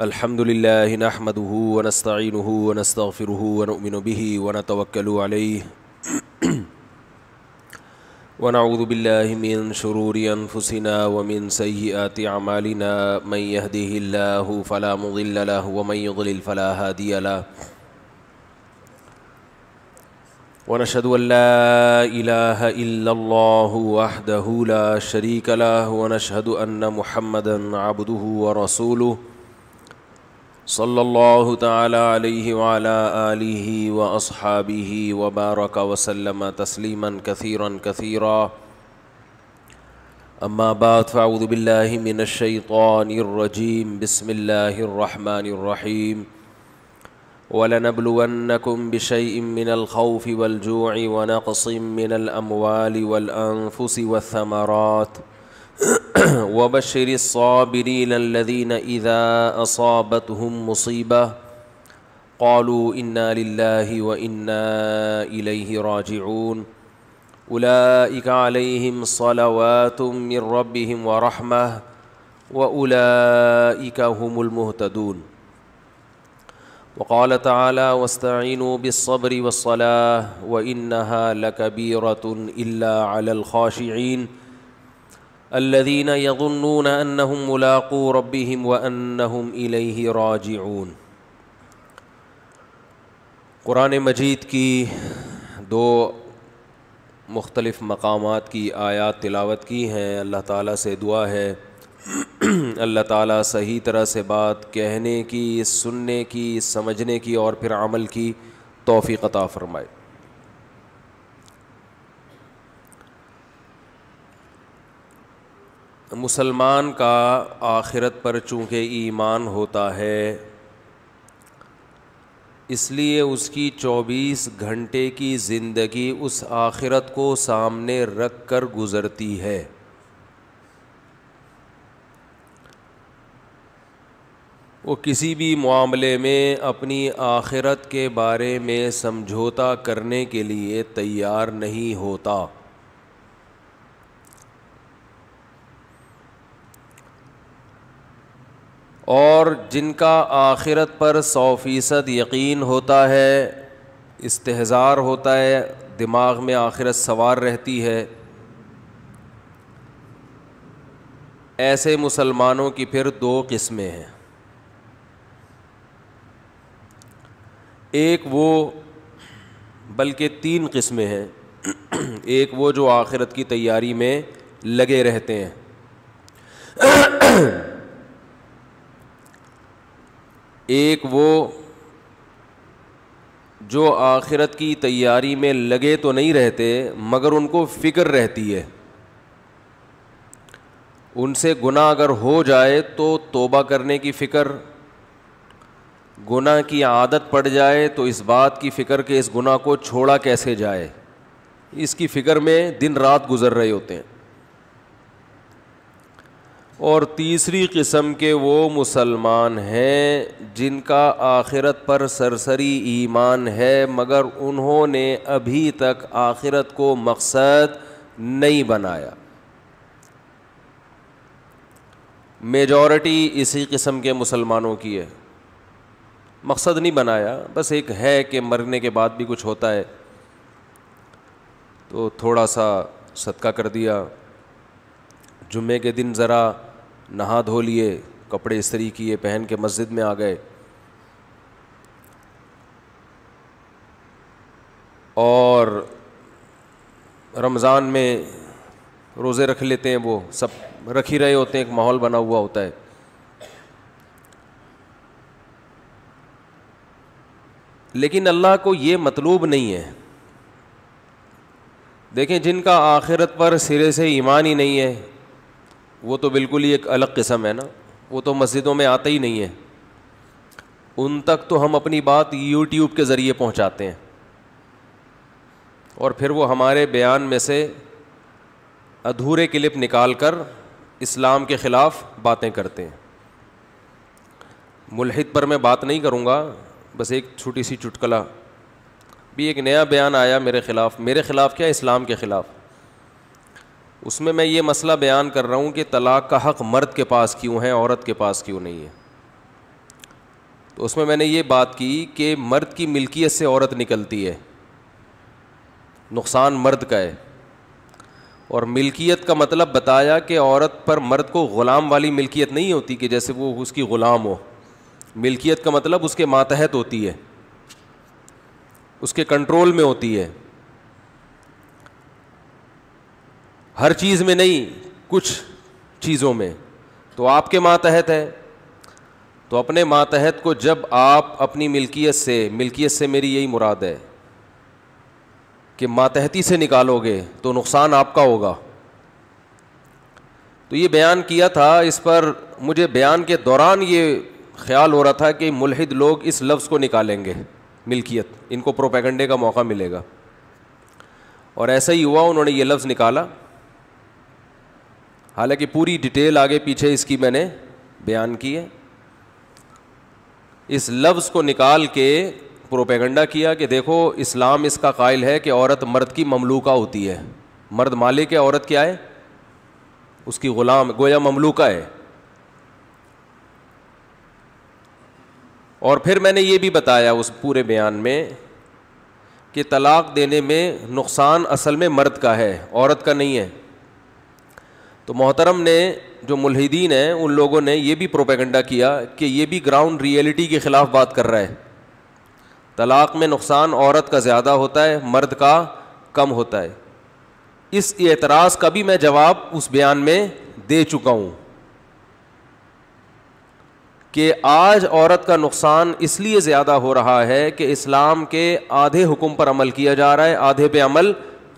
الحمد لله نحمده ونستعينه ونستغفره ونؤمن به ونتوكل عليه ونعوذ بالله من شرور أنفسنا ومن سيئات أعمالنا من يهده الله فلا مضل له ومن يضلل فلا هادي له ونشهد أن لا إله إلا الله وحده لا شريك له ونشهد أن محمدا عبده ورسوله صلى الله تعالى عليه وعلى آله وأصحابه وبارك وسلم تسليما كثيرا كثيرا أما بعد فأعوذ بالله من الشيطان الرجيم بسم الله الرحمن الرحيم ولنبلونكم بشيء من الخوف والجوع ونقص من الأموال والأنفس والثمرات ۖ وبشر الصابرين الذين إذا أصابتهم مصيبة قالوا إنا لله وإنا إليه راجعون أولئك عليهم صلوات من ربهم ورحمة وأولئك هم المهتدون وقال تعالى واستعينوا بالصبر والصلاة وإنها لكبيرة إلا على الخاشعين अल्लदीन यगुन्नून अन्नहुम मुलाक़ू रब्बिहिम व अन्नहुम इलैहि राजिऊन कुरान मजीद की दो मुख्तलिफ़ मकाम की आयात तिलावत की हैं अल्लाह ताला से दुआ है अल्लाह ताला सही तरह से बात कहने की सुनने की समझने की और फिर अमल की तोफ़ी अता फ़रमाए मुसलमान का आखिरत पर चूँकि ईमान होता है इसलिए उसकी चौबीस घंटे की ज़िंदगी उस आखिरत को सामने रख कर गुज़रती है वो किसी भी मामले में अपनी आखिरत के बारे में समझौता करने के लिए तैयार नहीं होता और जिनका आखिरत पर सौ फ़ीसद यकीन होता है इस्तेजार होता है दिमाग में आखिरत सवार रहती है ऐसे मुसलमानों की फिर दो किस्में हैं एक वो बल्कि तीन किस्में हैं एक वो जो आखिरत की तैयारी में लगे रहते हैं एक वो जो आखिरत की तैयारी में लगे तो नहीं रहते मगर उनको फिक्र रहती है उनसे गुनाह अगर हो जाए तो तोबा करने की फ़िक्र गुनाह की आदत पड़ जाए तो इस बात की फ़िक्र के इस गुनाह को छोड़ा कैसे जाए इसकी फ़िक्र में दिन रात गुजर रहे होते हैं और तीसरी किस्म के वो मुसलमान हैं जिनका आखिरत पर सरसरी ईमान है मगर उन्होंने अभी तक आखिरत को मकसद नहीं बनाया मेजॉरिटी इसी किस्म के मुसलमानों की है मकसद नहीं बनाया बस एक है कि मरने के बाद भी कुछ होता है तो थोड़ा सा सदका कर दिया जुम्मे के दिन ज़रा नहा धो लिए कपड़े इस्त्री किए पहन के मस्जिद में आ गए और रमज़ान में रोज़े रख लेते हैं वो सब रख ही रहे होते हैं एक माहौल बना हुआ होता है लेकिन अल्लाह को ये मतलूब नहीं है देखें जिनका आखिरत पर सिरे से ईमान ही नहीं है वो तो बिल्कुल ही एक अलग किस्म है ना वो तो मस्जिदों में आता ही नहीं है उन तक तो हम अपनी बात यूट्यूब के ज़रिए पहुंचाते हैं और फिर वो हमारे बयान में से अधूरे क्लिप निकाल कर इस्लाम के ख़िलाफ़ बातें करते हैं मुलहिद पर मैं बात नहीं करूँगा बस एक छोटी सी चुटकला भी एक नया बयान आया मेरे ख़िलाफ़ मेरे ख़िलाफ़ क्या इस्लाम के ख़िलाफ़ उसमें मैं ये मसला बयान कर रहा हूँ कि तलाक़ का हक़ मर्द के पास क्यों है औरत के पास क्यों नहीं है तो उसमें मैंने ये बात की कि मर्द की मिल्कियत से औरत निकलती है नुकसान मर्द का है और मिल्कियत का मतलब बताया कि औरत पर मर्द को ग़ुलाम वाली मिल्कियत नहीं होती कि जैसे वो उसकी ग़ुलाम हो मिल्कियत का मतलब उसके मातहत होती है उसके कंट्रोल में होती है हर चीज़ में नहीं कुछ चीज़ों में तो आपके मातहत है तो अपने मातहत को जब आप अपनी मिल्कियत से मिल्कियत से मेरी यही मुराद है कि मातहती से निकालोगे तो नुकसान आपका होगा तो ये बयान किया था इस पर मुझे बयान के दौरान ये ख्याल हो रहा था कि मुलहिद लोग इस लफ्ज़ को निकालेंगे मिल्कियत इनको प्रोपेगंडे का मौका मिलेगा और ऐसा ही हुआ उन्होंने ये लफ्ज़ निकाला हालांकि पूरी डिटेल आगे पीछे इसकी मैंने बयान की है इस लफ्ज़ को निकाल के प्रोपेगंडा किया कि देखो इस्लाम इसका कायल है कि औरत मर्द की ममलूका होती है मर्द मालिक है औरत क्या है उसकी ग़ुलाम गोया ममलूका है और फिर मैंने ये भी बताया उस पूरे बयान में कि तलाक़ देने में नुकसान असल में मर्द का है औरत का नहीं है तो मोहतरम ने जो मुलहिदीन है उन लोगों ने यह भी प्रोपेगेंडा किया कि ये भी ग्राउंड रियलिटी के ख़िलाफ़ बात कर रहा है तलाक़ में नुकसान औरत का ज़्यादा होता है मर्द का कम होता है इस एतराज़ का भी मैं जवाब उस बयान में दे चुका हूँ कि आज औरत का नुकसान इसलिए ज़्यादा हो रहा है कि इस्लाम के आधे हुक्म पर अमल किया जा रहा है आधे पे अमल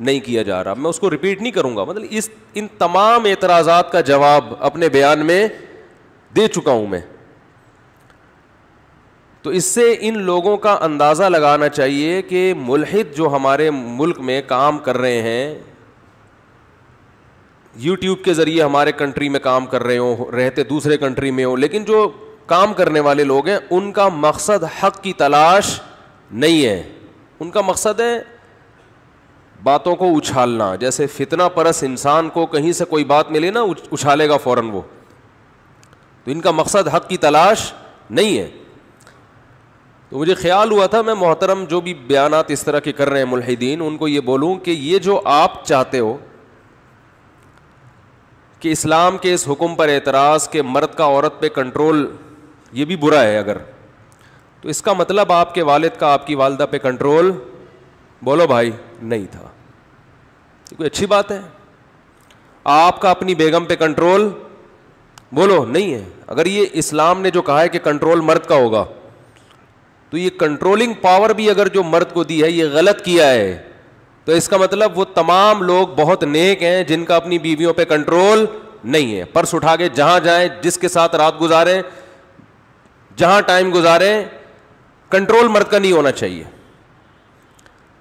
नहीं किया जा रहा मैं उसको रिपीट नहीं करूंगा मतलब इस इन तमाम एतराज़ात का जवाब अपने बयान में दे चुका हूं मैं तो इससे इन लोगों का अंदाज़ा लगाना चाहिए कि मुलहिद जो हमारे मुल्क में काम कर रहे हैं यूट्यूब के ज़रिए हमारे कंट्री में काम कर रहे हो रहते दूसरे कंट्री में हो लेकिन जो काम करने वाले लोग हैं उनका मकसद हक की तलाश नहीं है उनका मकसद है बातों को उछालना जैसे फितना परस इंसान को कहीं से कोई बात मिले ना उछालेगा फ़ौरन वो तो इनका मकसद हक़ की तलाश नहीं है तो मुझे ख्याल हुआ था मैं मोहतरम जो भी बयान इस तरह के कर रहे हैं मुलहिदीन उनको ये बोलूँ कि ये जो आप चाहते हो कि इस्लाम के इस हुक्म पर एतराज़ के मर्द का औरत पे कंट्रोल ये भी बुरा है अगर तो इसका मतलब आपके वालिद का आपकी वालदा पे कंट्रोल बोलो भाई नहीं था कोई अच्छी बात है आपका अपनी बेगम पे कंट्रोल बोलो नहीं है अगर ये इस्लाम ने जो कहा है कि कंट्रोल मर्द का होगा तो ये कंट्रोलिंग पावर भी अगर जो मर्द को दी है ये गलत किया है तो इसका मतलब वो तमाम लोग बहुत नेक हैं जिनका अपनी बीवियों पे कंट्रोल नहीं है पर्स उठा के जहां जाए जिसके साथ रात गुजारें जहां टाइम गुजारें कंट्रोल मर्द का नहीं होना चाहिए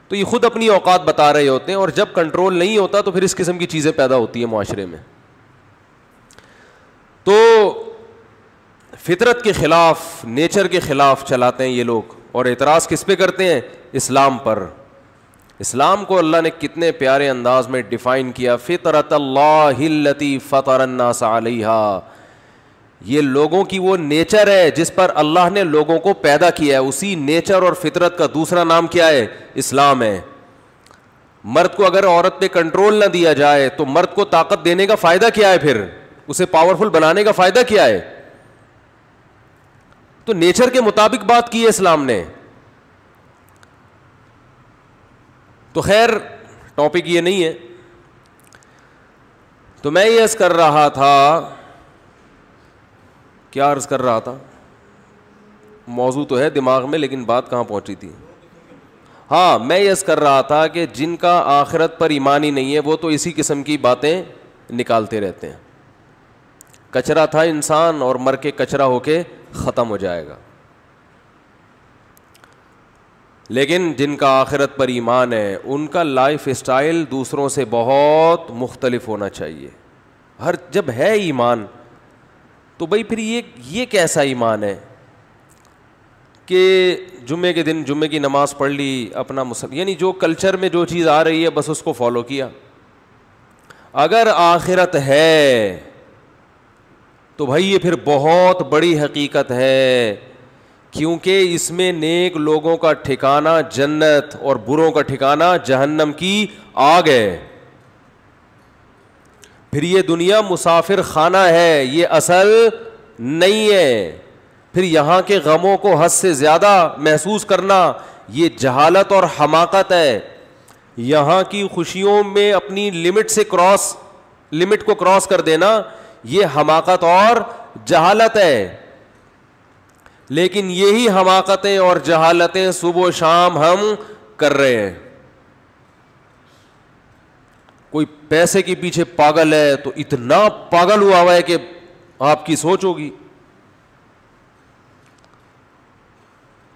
तो ये खुद अपनी औकात बता रहे होते हैं और जब कंट्रोल नहीं होता तो फिर इस किस्म की चीज़ें पैदा होती हैं माशरे में तो फितरत के ख़िलाफ़ नेचर के ख़िलाफ़ चलाते हैं ये लोग और एतराज़ किस पे करते हैं इस्लाम पर इस्लाम को अल्लाह ने कितने प्यारे अंदाज में डिफ़ाइन किया फ़ितरत अल्लाती फ़तर ये लोगों की वो नेचर है जिस पर अल्लाह ने लोगों को पैदा किया है उसी नेचर और फितरत का दूसरा नाम क्या है इस्लाम है मर्द को अगर औरत पे कंट्रोल ना दिया जाए तो मर्द को ताकत देने का फायदा क्या है फिर उसे पावरफुल बनाने का फायदा क्या है तो नेचर के मुताबिक बात की है इस्लाम ने तो खैर टॉपिक ये नहीं है तो मैं ये कर रहा था क्या अर्ज़ कर रहा था मौजू तो है दिमाग में लेकिन बात कहाँ पहुँची थी हाँ मैं यस कर रहा था कि जिनका आखिरत पर ईमान ही नहीं है वो तो इसी किस्म की बातें निकालते रहते हैं कचरा था इंसान और मर के कचरा होके ख़त्म हो जाएगा लेकिन जिनका आखिरत पर ईमान है उनका लाइफ स्टाइल दूसरों से बहुत मुख्तलिफ होना चाहिए हर जब है ईमान तो भाई फिर ये ये कैसा ईमान है कि जुम्मे के दिन जुम्मे की नमाज़ पढ़ ली अपना मुसल यानी जो कल्चर में जो चीज़ आ रही है बस उसको फॉलो किया अगर आखिरत है तो भाई ये फिर बहुत बड़ी हकीकत है क्योंकि इसमें नेक लोगों का ठिकाना जन्नत और बुरों का ठिकाना जहन्नम की आग है फिर ये दुनिया मुसाफिर खाना है ये असल नहीं है फिर यहाँ के गमों को हद से ज़्यादा महसूस करना ये जहालत और हमाकत है यहाँ की खुशियों में अपनी लिमिट से क्रॉस लिमिट को क्रॉस कर देना ये हमाकत और जहालत है लेकिन यही हमाकतें और जहालतें सुबह शाम हम कर रहे हैं कोई पैसे के पीछे पागल है तो इतना पागल हुआ हुआ है कि आपकी सोच होगी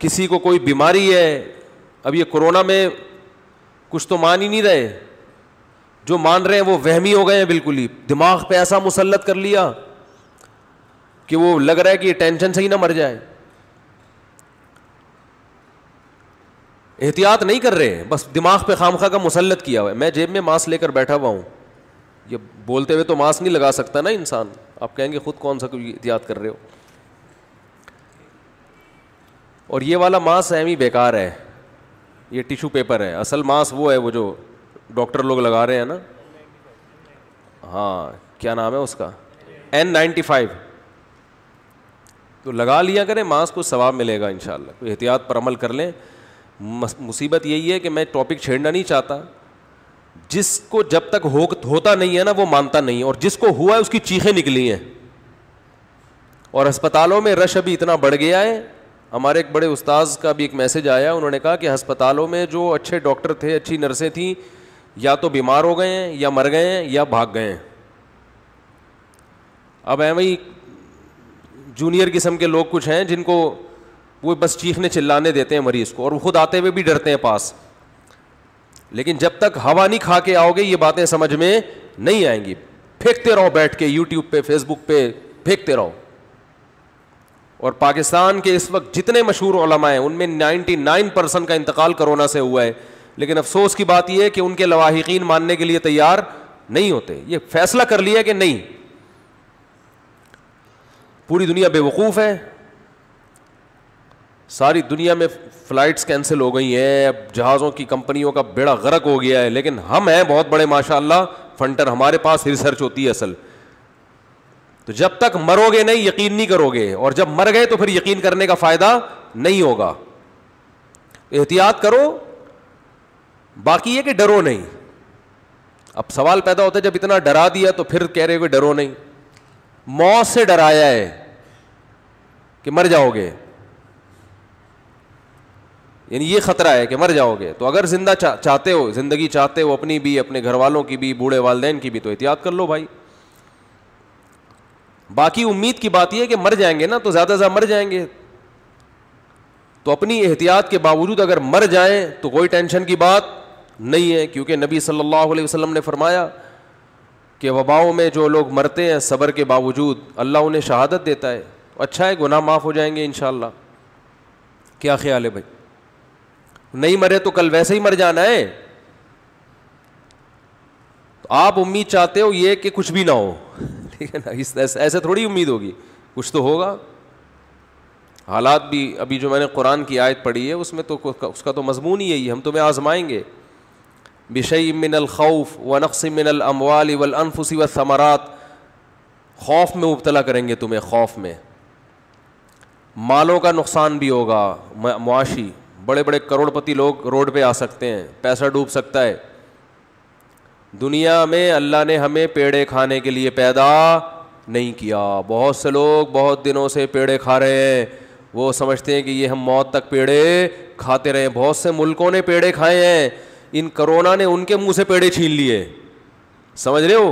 किसी को कोई बीमारी है अब ये कोरोना में कुछ तो मान ही नहीं रहे जो मान रहे हैं वो वहमी हो गए हैं बिल्कुल ही दिमाग पे ऐसा मुसलत कर लिया कि वो लग रहा है कि टेंशन से ही ना मर जाए एहतियात नहीं कर रहे हैं बस दिमाग पे खामखा का मुसलत किया हुआ है मैं जेब में मास्क लेकर बैठा हुआ हूँ ये बोलते हुए तो मास्क नहीं लगा सकता ना इंसान आप कहेंगे खुद कौन सा कोई एहतियात कर रहे हो और ये वाला मांस एम ही बेकार है ये टिश्यू पेपर है असल मांस वो है वो जो डॉक्टर लोग लगा रहे हैं ना हाँ क्या नाम है उसका एन नाइन्टी फाइव तो लगा लिया करें मांस को सवाब मिलेगा इन कोई एहतियात पर अमल कर लें मुसीबत यही है कि मैं टॉपिक छेड़ना नहीं चाहता जिसको जब तक हो होता नहीं है ना वो मानता नहीं है और जिसको हुआ है उसकी चीखें निकली हैं और अस्पतालों में रश अभी इतना बढ़ गया है हमारे एक बड़े उस्ताद का भी एक मैसेज आया उन्होंने कहा कि अस्पतालों में जो अच्छे डॉक्टर थे अच्छी नर्सें थीं या तो बीमार हो गए हैं या मर गए हैं या भाग गए हैं अब एवं जूनियर किस्म के लोग कुछ हैं जिनको वो बस चीखने चिल्लाने देते हैं मरीज को और खुद आते हुए भी डरते हैं पास लेकिन जब तक हवा नहीं खा के आओगे ये बातें समझ में नहीं आएंगी फेंकते रहो बैठ के यूट्यूब पे फेसबुक पे फेंकते रहो और पाकिस्तान के इस वक्त जितने मशहूर ओलमा उनमें नाइनटी नाइन परसेंट का इंतकाल कोरोना से हुआ है लेकिन अफसोस की बात यह है कि उनके लवाहिकीन मानने के लिए तैयार नहीं होते ये फैसला कर लिया कि नहीं पूरी दुनिया बेवकूफ़ है सारी दुनिया में फ़्लाइट्स कैंसिल हो गई हैं अब जहाज़ों की कंपनियों का बेड़ा गरक हो गया है लेकिन हम हैं बहुत बड़े माशाला फंटर हमारे पास रिसर्च होती है असल तो जब तक मरोगे नहीं यकीन नहीं करोगे और जब मर गए तो फिर यकीन करने का फ़ायदा नहीं होगा एहतियात करो बाकी ये कि डरो नहीं अब सवाल पैदा होता है जब इतना डरा दिया तो फिर कह रहे हो डरो नहीं मौत से डराया है कि मर जाओगे यानी ये खतरा है कि मर जाओगे तो अगर जिंदा चा, चाहते हो ज़िंदगी चाहते हो अपनी भी अपने घर वालों की भी बूढ़े वालदेन की भी तो एहतियात कर लो भाई बाकी उम्मीद की बात यह है कि मर जाएंगे ना तो ज़्यादा ज़्यादा मर जाएंगे तो अपनी एहतियात के बावजूद अगर मर जाए तो कोई टेंशन की बात नहीं है क्योंकि नबी सल्लल्लाहु अलैहि वसल्लम ने फरमाया कि वबाओं में जो लोग मरते हैं सबर के बावजूद अल्लाह उन्हें शहादत देता है अच्छा है गुनाह माफ़ हो जाएंगे इन क्या ख्याल है भाई नहीं मरे तो कल वैसे ही मर जाना है तो आप उम्मीद चाहते हो ये कि कुछ भी ना हो ठीक है ना इस ऐसे थोड़ी उम्मीद होगी कुछ तो होगा हालात भी अभी जो मैंने कुरान की आयत पढ़ी है उसमें तो उसका तो मजमून ही यही हम तुम्हें आजमाएंगे बिशई मिनल खौफ व नक्स मिनल अमवाल वल अनफुसी व समरात खौफ में उबतला करेंगे तुम्हें खौफ में मालों का नुकसान भी होगा मुआशी बड़े बड़े करोड़पति लोग रोड पे आ सकते हैं पैसा डूब सकता है दुनिया में अल्लाह ने हमें पेड़े खाने के लिए पैदा नहीं किया बहुत से लोग बहुत दिनों से पेड़े खा रहे हैं वो समझते हैं कि ये हम मौत तक पेड़े खाते रहे बहुत से मुल्कों ने पेड़े खाए हैं इन करोना ने उनके मुंह से पेड़े छीन लिए समझ रहे हो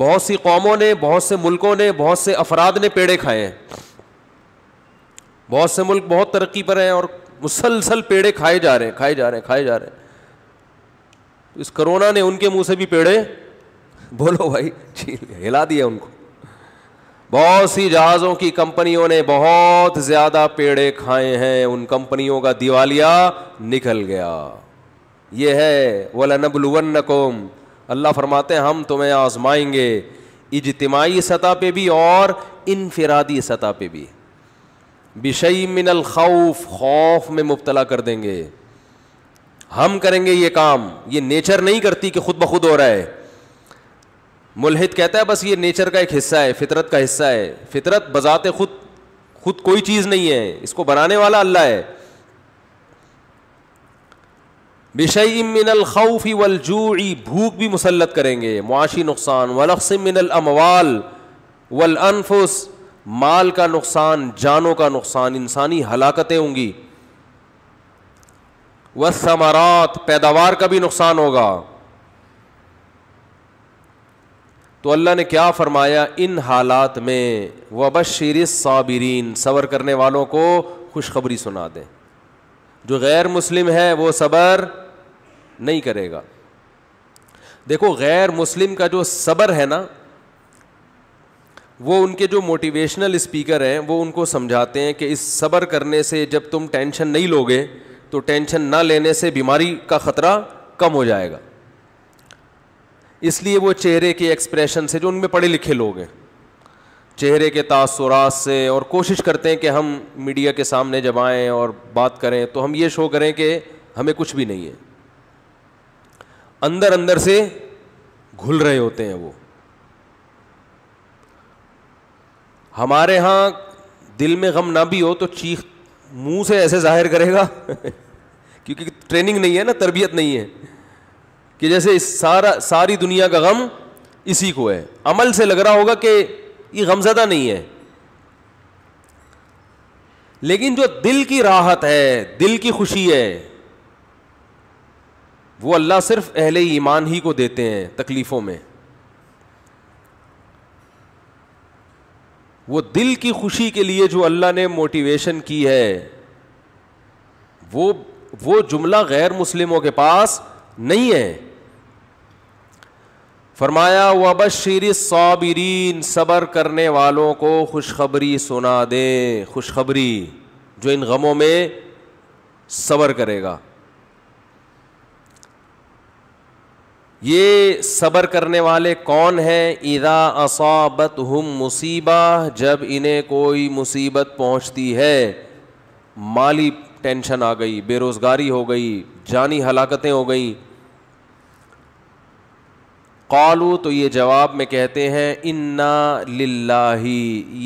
बहुत सी कौमों ने बहुत से मुल्कों ने बहुत से अफराद ने पेड़े खाए हैं बहुत से मुल्क बहुत तरक्की पर हैं और मुसलसल पेड़े खाए जा रहे हैं खाए जा रहे हैं खाए जा रहे हैं तो इस कोरोना ने उनके मुंह से भी पेड़े बोलो भाई छीन हिला दिया उनको बहुत सी जहाज़ों की कंपनियों ने बहुत ज़्यादा पेड़े खाए हैं उन कंपनियों का दिवालिया निकल गया ये है वला नबलुवन कोम अल्लाह फरमाते हम तुम्हें आजमाएंगे इजतमाही सतह पे भी और इनफरादी सतह पे भी बिशई मिनल खौफ खौफ में मुबतला कर देंगे हम करेंगे ये काम ये नेचर नहीं करती कि खुद ब खुद हो रहा है मुलहिद कहता है बस ये नेचर का एक हिस्सा है फितरत का हिस्सा है फितरत बजात खुद खुद कोई चीज़ नहीं है इसको बनाने वाला अल्लाह है बिशई मिनल खौफी वलजूई भूख भी मुसलत करेंगे मुआशी नुकसान वलक्स मिनल अमवाल वल अनफुस माल का नुकसान जानों का नुकसान इंसानी हलाकतें होंगी व समारात पैदावार का भी नुकसान होगा तो अल्लाह ने क्या फरमाया इन हालात में वबशर साबिरीन सबर करने वालों को खुशखबरी सुना दें जो गैर मुस्लिम है वो सबर नहीं करेगा देखो गैर मुस्लिम का जो सबर है ना वो उनके जो मोटिवेशनल स्पीकर हैं वो उनको समझाते हैं कि इस सब्र करने से जब तुम टेंशन नहीं लोगे तो टेंशन ना लेने से बीमारी का ख़तरा कम हो जाएगा इसलिए वो चेहरे के एक्सप्रेशन से जो उनमें पढ़े लिखे लोग हैं चेहरे के तासुरात से और कोशिश करते हैं कि हम मीडिया के सामने जब आएँ और बात करें तो हम ये शो करें कि हमें कुछ भी नहीं है अंदर अंदर से घुल रहे होते हैं वो हमारे यहाँ दिल में गम ना भी हो तो चीख मुंह से ऐसे जाहिर करेगा क्योंकि ट्रेनिंग नहीं है ना तरबियत नहीं है कि जैसे इस सारा सारी दुनिया का गम इसी को है अमल से लग रहा होगा कि ये गमजदा नहीं है लेकिन जो दिल की राहत है दिल की खुशी है वो अल्लाह सिर्फ अहले ईमान ही को देते हैं तकलीफ़ों में वो दिल की खुशी के लिए जो अल्लाह ने मोटिवेशन की है वो वो जुमला गैर मुस्लिमों के पास नहीं है फरमाया वबशीर साबिरीन सबर करने वालों को खुशखबरी सुना दें खुशखबरी जो इन गमों में सबर करेगा ये सबर करने वाले कौन हैं इदा असाबत हम मुसीबा जब इन्हें कोई मुसीबत पहुंचती है माली टेंशन आ गई बेरोज़गारी हो गई जानी हलाकतें हो गई कौलू तो ये जवाब में कहते हैं इन्ना लाही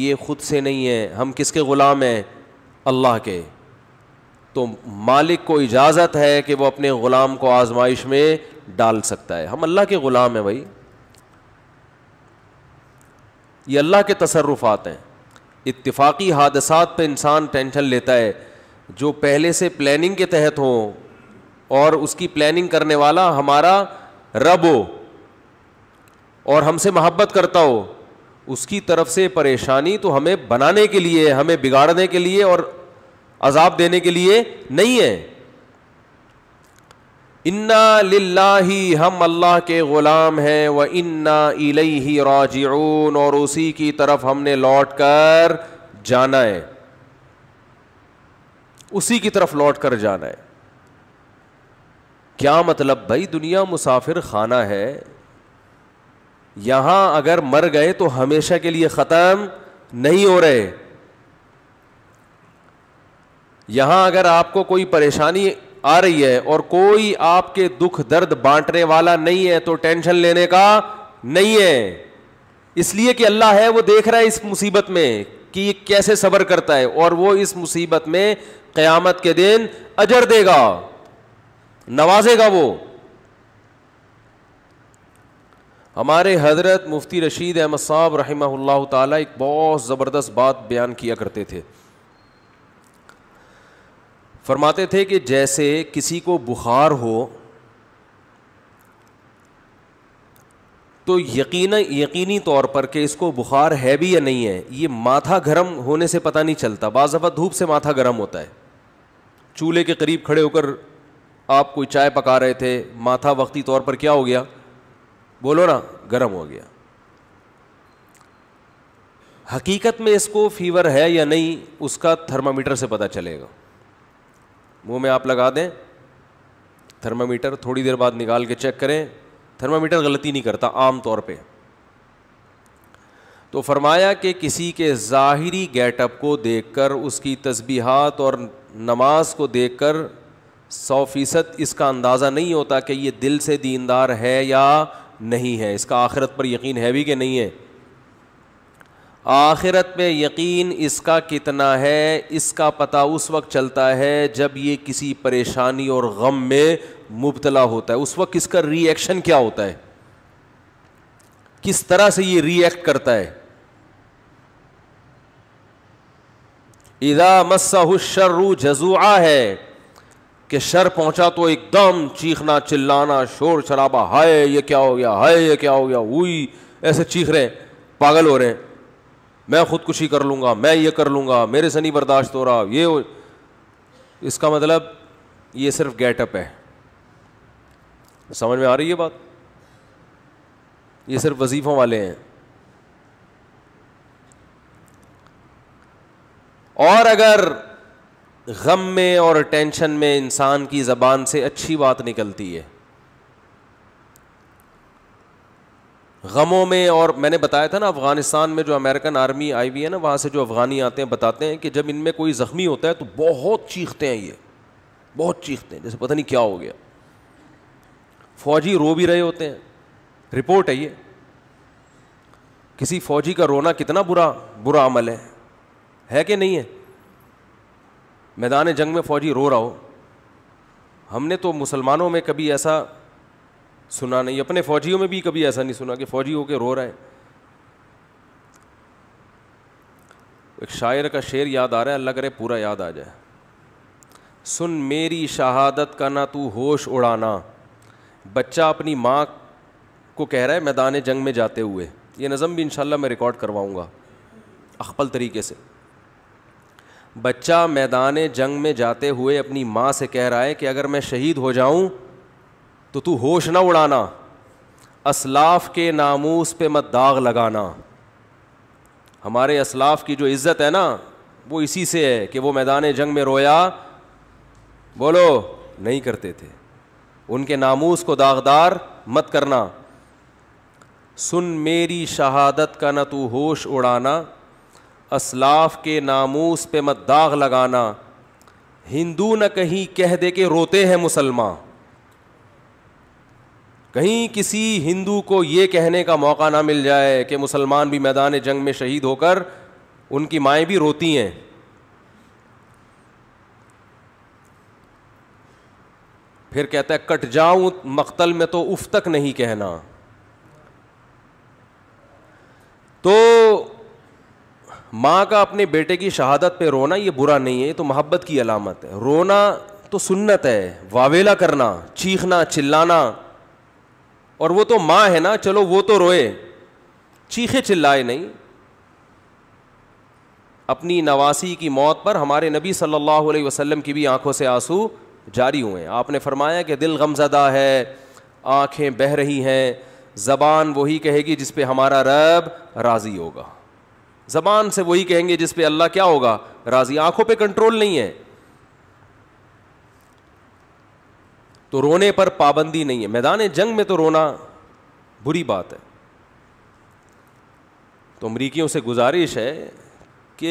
ये ख़ुद से नहीं है हम किसके ग़ुलाम हैं अल्लाह के तो मालिक को इजाज़त है कि वह अपने ग़ुलाम को आजमाइश में डाल सकता है हम अल्लाह के ग़ुलाम हैं भाई ये अल्लाह के तसरफ़ात हैं इतफाकी हादसा पर इंसान टेंशन लेता है जो पहले से प्लानिंग के तहत हो और उसकी प्लानिंग करने वाला हमारा रब हो और हमसे मोहब्बत करता हो उसकी तरफ से परेशानी तो हमें बनाने के लिए हमें बिगाड़ने के लिए और अजाब देने के लिए नहीं है इन्ना लिल्लाही हम अल्लाह के ग़ुलाम हैं व इन्ना इलैहि राजिऊन और उसी की तरफ हमने लौट कर जाना है उसी की तरफ लौट कर जाना है क्या मतलब भाई दुनिया मुसाफिर खाना है यहां अगर मर गए तो हमेशा के लिए ख़त्म नहीं हो रहे यहाँ अगर आपको कोई परेशानी आ रही है और कोई आपके दुख दर्द बांटने वाला नहीं है तो टेंशन लेने का नहीं है इसलिए कि अल्लाह है वो देख रहा है इस मुसीबत में कि ये कैसे सब्र करता है और वो इस मुसीबत में क़्यामत के दिन अजर देगा नवाजेगा वो हमारे हजरत मुफ्ती रशीद अहमद साहब रही एक बहुत ज़बरदस्त बात बयान किया करते थे फरमाते थे कि जैसे किसी को बुखार हो तो यकीन यकीनी तौर पर कि इसको बुखार है भी या नहीं है ये माथा गर्म होने से पता नहीं चलता बाज़ धूप से माथा गर्म होता है चूल्हे के करीब खड़े होकर आप कोई चाय पका रहे थे माथा वक्ती तौर पर क्या हो गया बोलो ना गर्म हो गया हकीकत में इसको फीवर है या नहीं उसका थर्मामीटर से पता चलेगा मुंह में आप लगा दें थर्मामीटर थोड़ी देर बाद निकाल के चेक करें थर्मामीटर गलती नहीं करता आम तौर पे तो फरमाया कि किसी के ज़ाहरी गेटअप को देख कर उसकी तस्बीहात और नमाज को देख कर सौ फ़ीसद इसका अंदाज़ा नहीं होता कि ये दिल से दीनदार है या नहीं है इसका आखिरत पर यकीन है भी कि नहीं है आखिरत पे यकीन इसका कितना है इसका पता उस वक्त चलता है जब ये किसी परेशानी और गम में मुबतला होता है उस वक्त इसका रिएक्शन क्या होता है किस तरह से ये रिएक्ट करता है इदा मस्साहुशर्रू जजुआ है कि शर पहुंचा तो एकदम चीखना चिल्लाना शोर शराबा हाय ये क्या हो गया हाय ये क्या हो गया हुई ऐसे चीख रहे हैं पागल हो रहे हैं मैं ख़ुदकुशी कर लूँगा मैं ये कर लूँगा मेरे से नहीं बर्दाश्त हो रहा ये हो इसका मतलब ये सिर्फ गेटअप है समझ में आ रही है बात ये सिर्फ वजीफ़ों वाले हैं और अगर गम में और टेंशन में इंसान की ज़बान से अच्छी बात निकलती है गमों में और मैंने बताया था ना अफ़गानिस्तान में जो अमेरिकन आर्मी आई हुई है ना वहाँ से जो अफ़गानी आते हैं बताते हैं कि जब इनमें कोई ज़ख्मी होता है तो बहुत चीखते हैं ये बहुत चीखते हैं जैसे पता नहीं क्या हो गया फौजी रो भी रहे होते हैं रिपोर्ट है ये किसी फौजी का रोना कितना बुरा बुरा अमल है है कि नहीं है मैदान जंग में फौजी रो रहा हो हमने तो मुसलमानों में कभी ऐसा सुना नहीं अपने फौजियों में भी कभी ऐसा नहीं सुना कि फौजी होके रो रहे हैं एक शायर का शेर याद आ रहा है अल्लाह करे पूरा याद आ जाए सुन मेरी शहादत का ना तू होश उड़ाना बच्चा अपनी माँ को कह रहा है मैदान जंग में जाते हुए ये नज़म भी इंशाल्लाह मैं रिकॉर्ड करवाऊँगा अखपल तरीके से बच्चा मैदान जंग में जाते हुए अपनी माँ से कह रहा है कि अगर मैं शहीद हो जाऊँ तो तू होश ना उड़ाना असलाफ के नामूस पे मत दाग लगाना हमारे असलाफ की जो इज़्ज़त है ना वो इसी से है कि वो मैदान जंग में रोया बोलो नहीं करते थे उनके नामूस को दागदार मत करना सुन मेरी शहादत का ना तू होश उड़ाना असलाफ के नामूस पे मत दाग लगाना हिंदू न कहीं कह दे के रोते हैं मुसलमान कहीं किसी हिंदू को ये कहने का मौका ना मिल जाए कि मुसलमान भी मैदान जंग में शहीद होकर उनकी माएँ भी रोती हैं फिर कहता है कट जाऊं मख्तल में तो उफ तक नहीं कहना तो माँ का अपने बेटे की शहादत पे रोना ये बुरा नहीं है तो मोहब्बत की अलामत है रोना तो सुन्नत है वावेला करना चीखना चिल्लाना और वो तो माँ है ना चलो वो तो रोए चीखे चिल्लाए नहीं अपनी नवासी की मौत पर हमारे नबी सल्लल्लाहु अलैहि वसल्लम की भी आंखों से आंसू जारी हुए हैं आपने फरमाया कि दिल गमजदा है आंखें बह रही हैं ज़बान वही कहेगी जिस पे हमारा रब राज़ी होगा ज़बान से वही कहेंगे जिस पे अल्लाह क्या होगा राज़ी आंखों पे कंट्रोल नहीं है तो रोने पर पाबंदी नहीं है मैदान जंग में तो रोना बुरी बात है तो अमरीकियों से गुजारिश है कि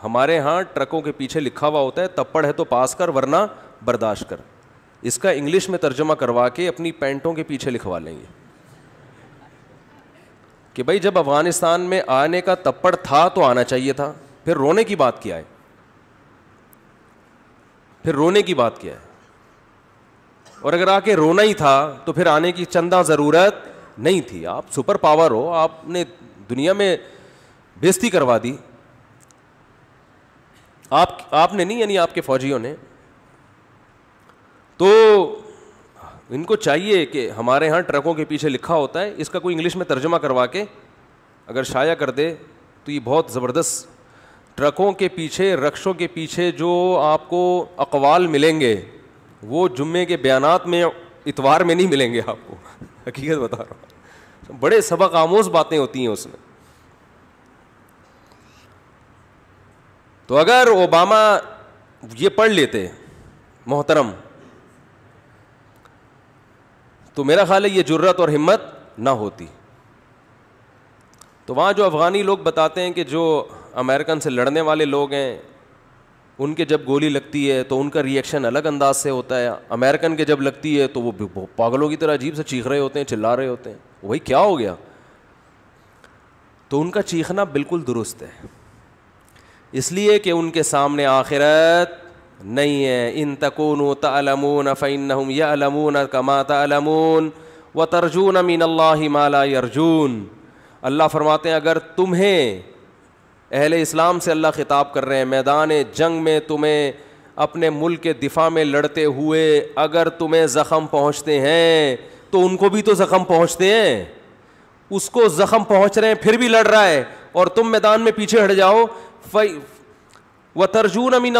हमारे यहाँ ट्रकों के पीछे लिखा हुआ होता है तप्पड़ है तो पास कर वरना बर्दाश्त कर इसका इंग्लिश में तर्जमा करवा के अपनी पैंटों के पीछे लिखवा लेंगे कि भाई जब अफगानिस्तान में आने का तप्पड़ था तो आना चाहिए था फिर रोने की बात क्या है फिर रोने की बात क्या है और अगर आके रोना ही था तो फिर आने की चंदा ज़रूरत नहीं थी आप सुपर पावर हो आपने दुनिया में बेस्ती करवा दी आप आपने नहीं यानी आपके फौजियों ने तो इनको चाहिए कि हमारे यहाँ ट्रकों के पीछे लिखा होता है इसका कोई इंग्लिश में तर्जमा करवा के अगर शाया कर दे तो ये बहुत ज़बरदस्त ट्रकों के पीछे रक्षों के पीछे जो आपको अकवाल मिलेंगे वो जुम्मे के बयान में इतवार में नहीं मिलेंगे आपको हकीकत बता रहा हूँ बड़े सबक आमोज बातें होती हैं उसमें तो अगर ओबामा ये पढ़ लेते मोहतरम तो मेरा ख्याल है ये जरूरत और हिम्मत ना होती तो वहाँ जो अफ़गानी लोग बताते हैं कि जो अमेरिकन से लड़ने वाले लोग हैं उनके जब गोली लगती है तो उनका रिएक्शन अलग अंदाज से होता है अमेरिकन के जब लगती है तो वो पागलों की तरह अजीब से चीख रहे होते हैं चिल्ला रहे होते हैं वही क्या हो गया तो उनका चीखना बिल्कुल दुरुस्त है इसलिए कि उनके सामने आखिरत नहीं है इन तकोन तलमून फ़ैन यलमून कमा तलमून व तरजून मीन माला अर्जुन अल्लाह फरमाते हैं अगर तुम्हें अहल इस्लाम से अल्लाह ख़िताब कर रहे हैं मैदान जंग में तुम्हें अपने मुल्क के दिफा में लड़ते हुए अगर तुम्हें ज़ख़म पहुँचते हैं तो उनको भी तो ज़ख़म पहुँचते हैं उसको ज़ख़म पहुँच रहे हैं फिर भी लड़ रहा है और तुम मैदान में पीछे हट जाओ व तर्जून अमीन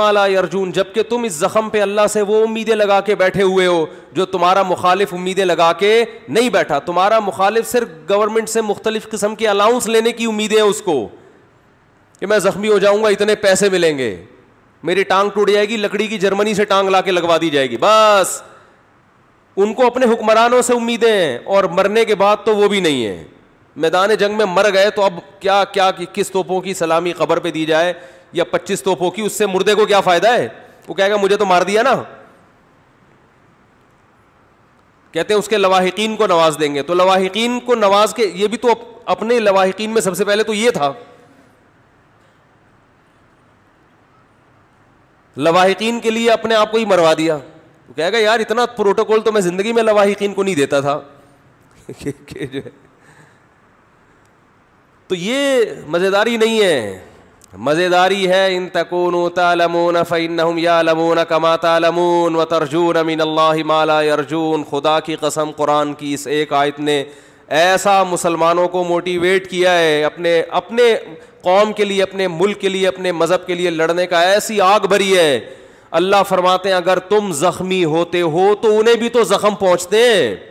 माला अर्जुन जबकि तुम इस ज़ख़म पे अल्लाह से वो उम्मीदें लगा के बैठे हुए हो जो तुम्हारा मुखालिफ उम्मीदें लगा के नहीं बैठा तुम्हारा मुखालिफ सिर्फ गवर्नमेंट से मुख्तलिफ़ किस्म के अलाउंस लेने की उम्मीदें हैं उसको कि मैं जख्मी हो जाऊंगा इतने पैसे मिलेंगे मेरी टांग टूट जाएगी लकड़ी की जर्मनी से टांग ला के लगवा दी जाएगी बस उनको अपने हुक्मरानों से उम्मीदें हैं और मरने के बाद तो वो भी नहीं है मैदान जंग में मर गए तो अब क्या क्या कि किस तोपों की सलामी खबर पे दी जाए या पच्चीस तोपों की उससे मुर्दे को क्या फायदा है वो कह गया मुझे तो मार दिया ना कहते हैं उसके लवाहिकीन को नवाज देंगे तो लवाहिकीन को नवाज के ये भी तो अपने लवाहिकीन में सबसे पहले तो ये था लवाहिकीन के लिए अपने आप को ही मरवा दिया कह गया यार इतना प्रोटोकॉल तो मैं ज़िंदगी में लवाहिकीन को नहीं देता था के, के जो है तो ये मज़ेदारी नहीं है मज़ेदारी है इन तकोन तालमोन फिन या लमोन कमा तालमोन व तरजून अमीन माला अर्जून खुदा की कसम कुरान की इस एक आयत ने ऐसा मुसलमानों को मोटिवेट किया है अपने अपने कौम के लिए अपने मुल्क के लिए अपने मज़हब के लिए लड़ने का ऐसी आग भरी है अल्लाह फरमाते हैं अगर तुम ज़ख्मी होते हो तो उन्हें भी तो ज़ख्म पहुंचते हैं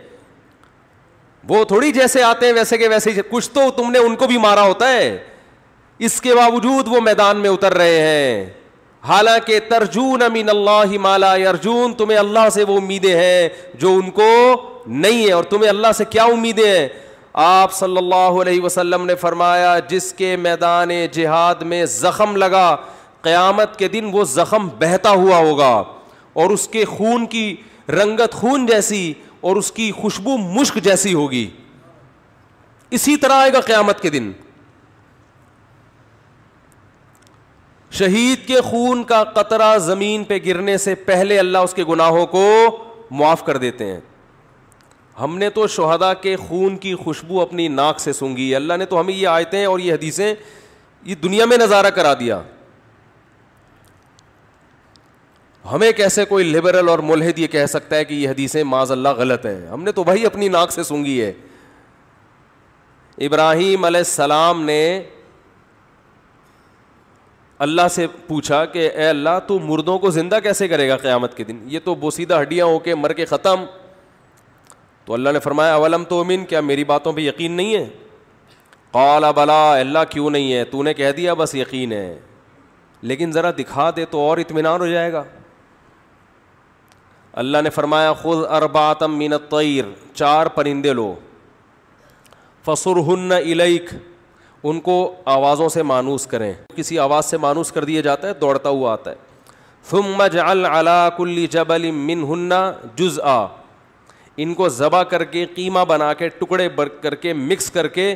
वो थोड़ी जैसे आते हैं वैसे के वैसे कुछ तो तुमने उनको भी मारा होता है इसके बावजूद वो मैदान में उतर रहे हैं हालांकि तर्जुन अमीन अल्लाह माला अर्जुन तुम्हें अल्लाह से वो उम्मीदें हैं जो उनको नहीं है और तुम्हें अल्लाह से क्या उम्मीदें हैं आप सल्लल्लाहु अलैहि वसल्लम ने फरमाया जिसके मैदान जिहाद में जख्म लगा क़यामत के दिन वो जख्म बहता हुआ होगा और उसके खून की रंगत खून जैसी और उसकी खुशबू मुश्क जैसी होगी इसी तरह आएगा क़यामत के दिन शहीद के खून का कतरा ज़मीन पे गिरने से पहले अल्लाह उसके गुनाहों को मुआफ़ कर देते हैं हमने तो शहदा के खून की खुशबू अपनी नाक से सूंगी अल्लाह ने तो हमें ये आयतें और ये हदीसें ये दुनिया में नज़ारा करा दिया हमें कैसे कोई लिबरल और मुलहद ये कह सकता है कि ये हदीसें माज अल्लाह गलत हैं हमने तो भाई अपनी नाक से सूंगी है इब्राहिम सलाम ने अल्लाह से पूछा कि ए अल्लाह तू मुर्दों को ज़िंदा कैसे करेगा क़्यामत के दिन ये तो बोसीदा हड्डियाँ होके मर के ख़त्म तो अल्लाह ने फरमाया अवलम तो अमीन क्या मेरी बातों पर यकीन नहीं है कौला बला अल्लाह क्यों नहीं है तूने कह दिया बस यकीन है लेकिन ज़रा दिखा दे तो और इतमान हो जाएगा अल्लाह ने फरमाया खुद अरबातम मिन तैर चार परिंदे लो फसुरहन इलैक उनको आवाज़ों से मानूस करें किसी आवाज़ से मानूस कर दिया जाता है दौड़ता हुआ आता है फ़ुम जल अला कुल्ली जबल मिन हन्ना जुज़ आ इनको ज़बा करके कीमा बना के टुकड़े बर करके मिक्स करके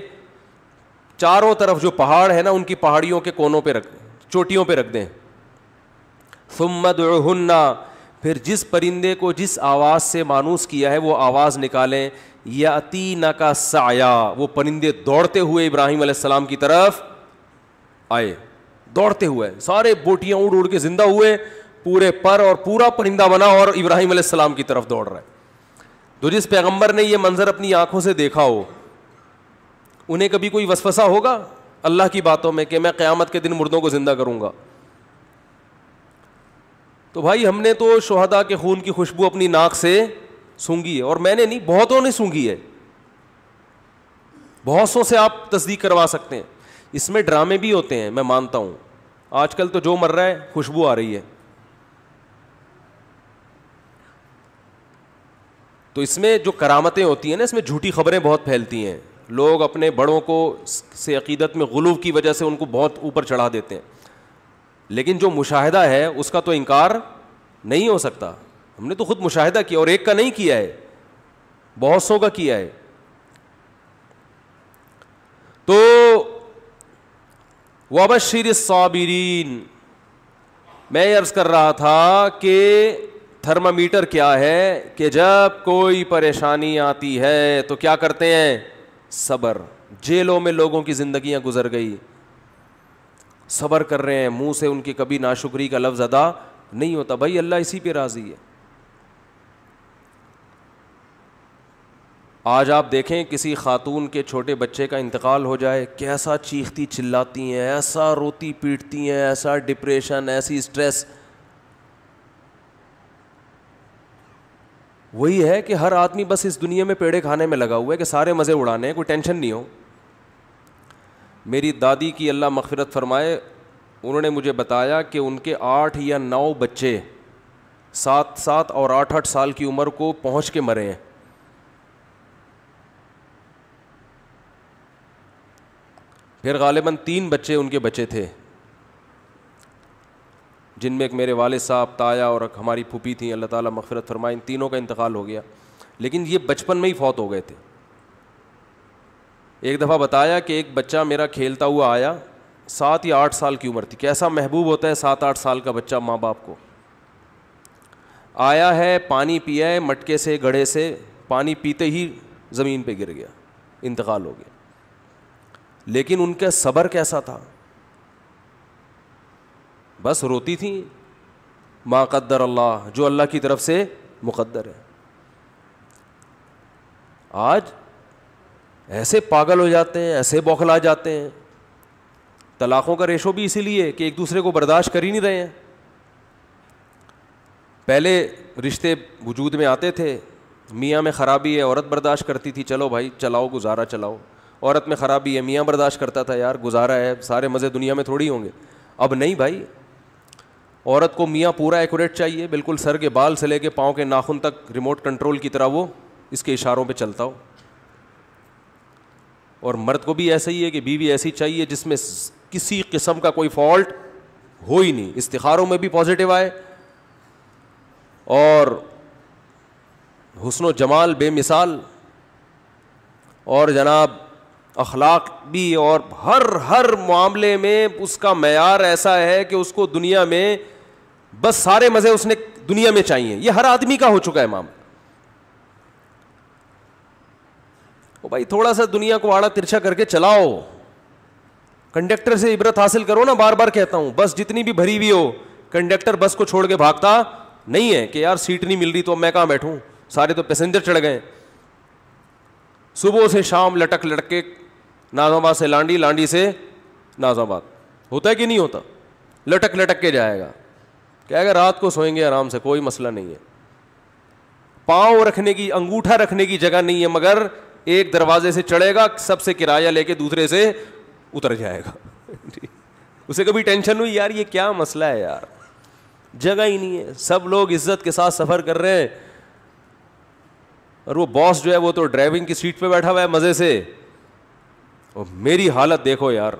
चारों तरफ जो पहाड़ है ना उनकी पहाड़ियों के कोनों पर रख चोटियों पर रख दें सुमदना फिर जिस परिंदे को जिस आवाज़ से मानूस किया है वो आवाज़ निकालें या न का साया वो परिंदे दौड़ते हुए इब्राहिम आसमाम की तरफ आए दौड़ते हुए सारे बोटियाँ उड़ उड़ के ज़िंदा हुए पूरे पर और पूरा परिंदा बना और इब्राहिम आसमाम की तरफ दौड़ रहे जो तो जिस पैगंबर ने यह मंजर अपनी आंखों से देखा हो उन्हें कभी कोई वसफसा होगा अल्लाह की बातों में कि मैं क़्यामत के दिन मुर्दों को ज़िंदा करूँगा तो भाई हमने तो शहदा के खून की खुशबू अपनी नाक से सूंघी है और मैंने नहीं बहुतों ने सूंघी है बहुत सौ से आप तस्दीक करवा सकते हैं इसमें ड्रामे भी होते हैं मैं मानता हूँ आजकल तो जो मर रहा है खुशबू आ रही है तो इसमें जो करामतें होती हैं ना इसमें झूठी खबरें बहुत फैलती हैं लोग अपने बड़ों को से अकीदत में गलूब की वजह से उनको बहुत ऊपर चढ़ा देते हैं लेकिन जो मुशाहिदा है उसका तो इनकार नहीं हो सकता हमने तो खुद मुशाहिदा किया और एक का नहीं किया है बहुत सौ का किया है तो वबशीर साबिरीन मैं अर्ज़ कर रहा था कि थर्मामीटर क्या है कि जब कोई परेशानी आती है तो क्या करते हैं सबर जेलों में लोगों की ज़िंदगियां गुजर गई सबर कर रहे हैं मुंह से उनकी कभी नाशुक्री का लफ्ज़ अदा नहीं होता भाई अल्लाह इसी पे राज़ी है आज आप देखें किसी खातून के छोटे बच्चे का इंतकाल हो जाए कैसा चीखती चिल्लाती हैं ऐसा रोती पीटती हैं ऐसा डिप्रेशन ऐसी स्ट्रेस वही है कि हर आदमी बस इस दुनिया में पेड़े खाने में लगा हुआ है कि सारे मज़े उड़ाने हैं कोई टेंशन नहीं हो मेरी दादी की अल्लाह मफ़रत फरमाए उन्होंने मुझे बताया कि उनके आठ या नौ बच्चे सात सात और आठ आठ साल की उम्र को पहुंच के मरे हैं फिर गालिबा तीन बच्चे उनके बचे थे जिनमें एक मेरे वाले साहब ताया और हमारी फूपी थी अल्लाह ताला मगफरत फरमाए इन तीनों का इंतकाल हो गया लेकिन ये बचपन में ही फौत हो गए थे एक दफ़ा बताया कि एक बच्चा मेरा खेलता हुआ आया सात या आठ साल की उम्र थी कैसा महबूब होता है सात आठ साल का बच्चा माँ बाप को आया है पानी पिया है मटके से गढ़े से पानी पीते ही ज़मीन पर गिर गया इंतकाल हो गया लेकिन उनका सब्र कैसा था बस रोती थी माँ कद्दर अल्लाह जो अल्लाह की तरफ से मुकद्दर है आज ऐसे पागल हो जाते हैं ऐसे बौखला जाते हैं तलाक़ों का रेशो भी इसीलिए कि एक दूसरे को बर्दाश्त कर ही नहीं रहे हैं पहले रिश्ते वजूद में आते थे मियाँ में ख़राबी है औरत बर्दाश्त करती थी चलो भाई चलाओ गुजारा चलाओ औरत में ख़राबी है मियाँ बर्दाश्त करता था यार गुजारा है सारे मज़े दुनिया में थोड़ी होंगे अब नहीं भाई औरत को मियाँ पूरा एक्यूरेट चाहिए बिल्कुल सर के बाल से लेके पाँव के नाखून तक रिमोट कंट्रोल की तरह वो इसके इशारों पे चलता हो और मर्द को भी ऐसा ही है कि बीवी ऐसी चाहिए जिसमें किसी किस्म का कोई फॉल्ट हो ही नहीं इस्तारों में भी पॉजिटिव आए और हसन जमाल बेमिसाल और जनाब अखलाक भी और हर हर मामले में उसका मैार ऐसा है कि उसको दुनिया में बस सारे मज़े उसने दुनिया में चाहिए यह हर आदमी का हो चुका है मामला ओ भाई थोड़ा सा दुनिया को आड़ा तिरछा करके चलाओ कंडक्टर से इबरत हासिल करो ना बार बार कहता हूं बस जितनी भी भरी हुई हो कंडक्टर बस को छोड़ के भागता नहीं है कि यार सीट नहीं मिल रही तो मैं कहां बैठूं सारे तो पैसेंजर चढ़ गए सुबह से शाम लटक लटके नाजमाबाद से लांडी लांडी से नाजाबाद होता है कि नहीं होता लटक लटक के जाएगा क्या कहेगा रात को सोएंगे आराम से कोई मसला नहीं है पाँव रखने की अंगूठा रखने की जगह नहीं है मगर एक दरवाजे से चढ़ेगा सबसे किराया लेके दूसरे से उतर जाएगा उसे कभी टेंशन हुई यार ये क्या मसला है यार जगह ही नहीं है सब लोग इज्जत के साथ सफ़र कर रहे हैं और वो बॉस जो है वो तो ड्राइविंग की सीट पे बैठा हुआ है मज़े से और मेरी हालत देखो यार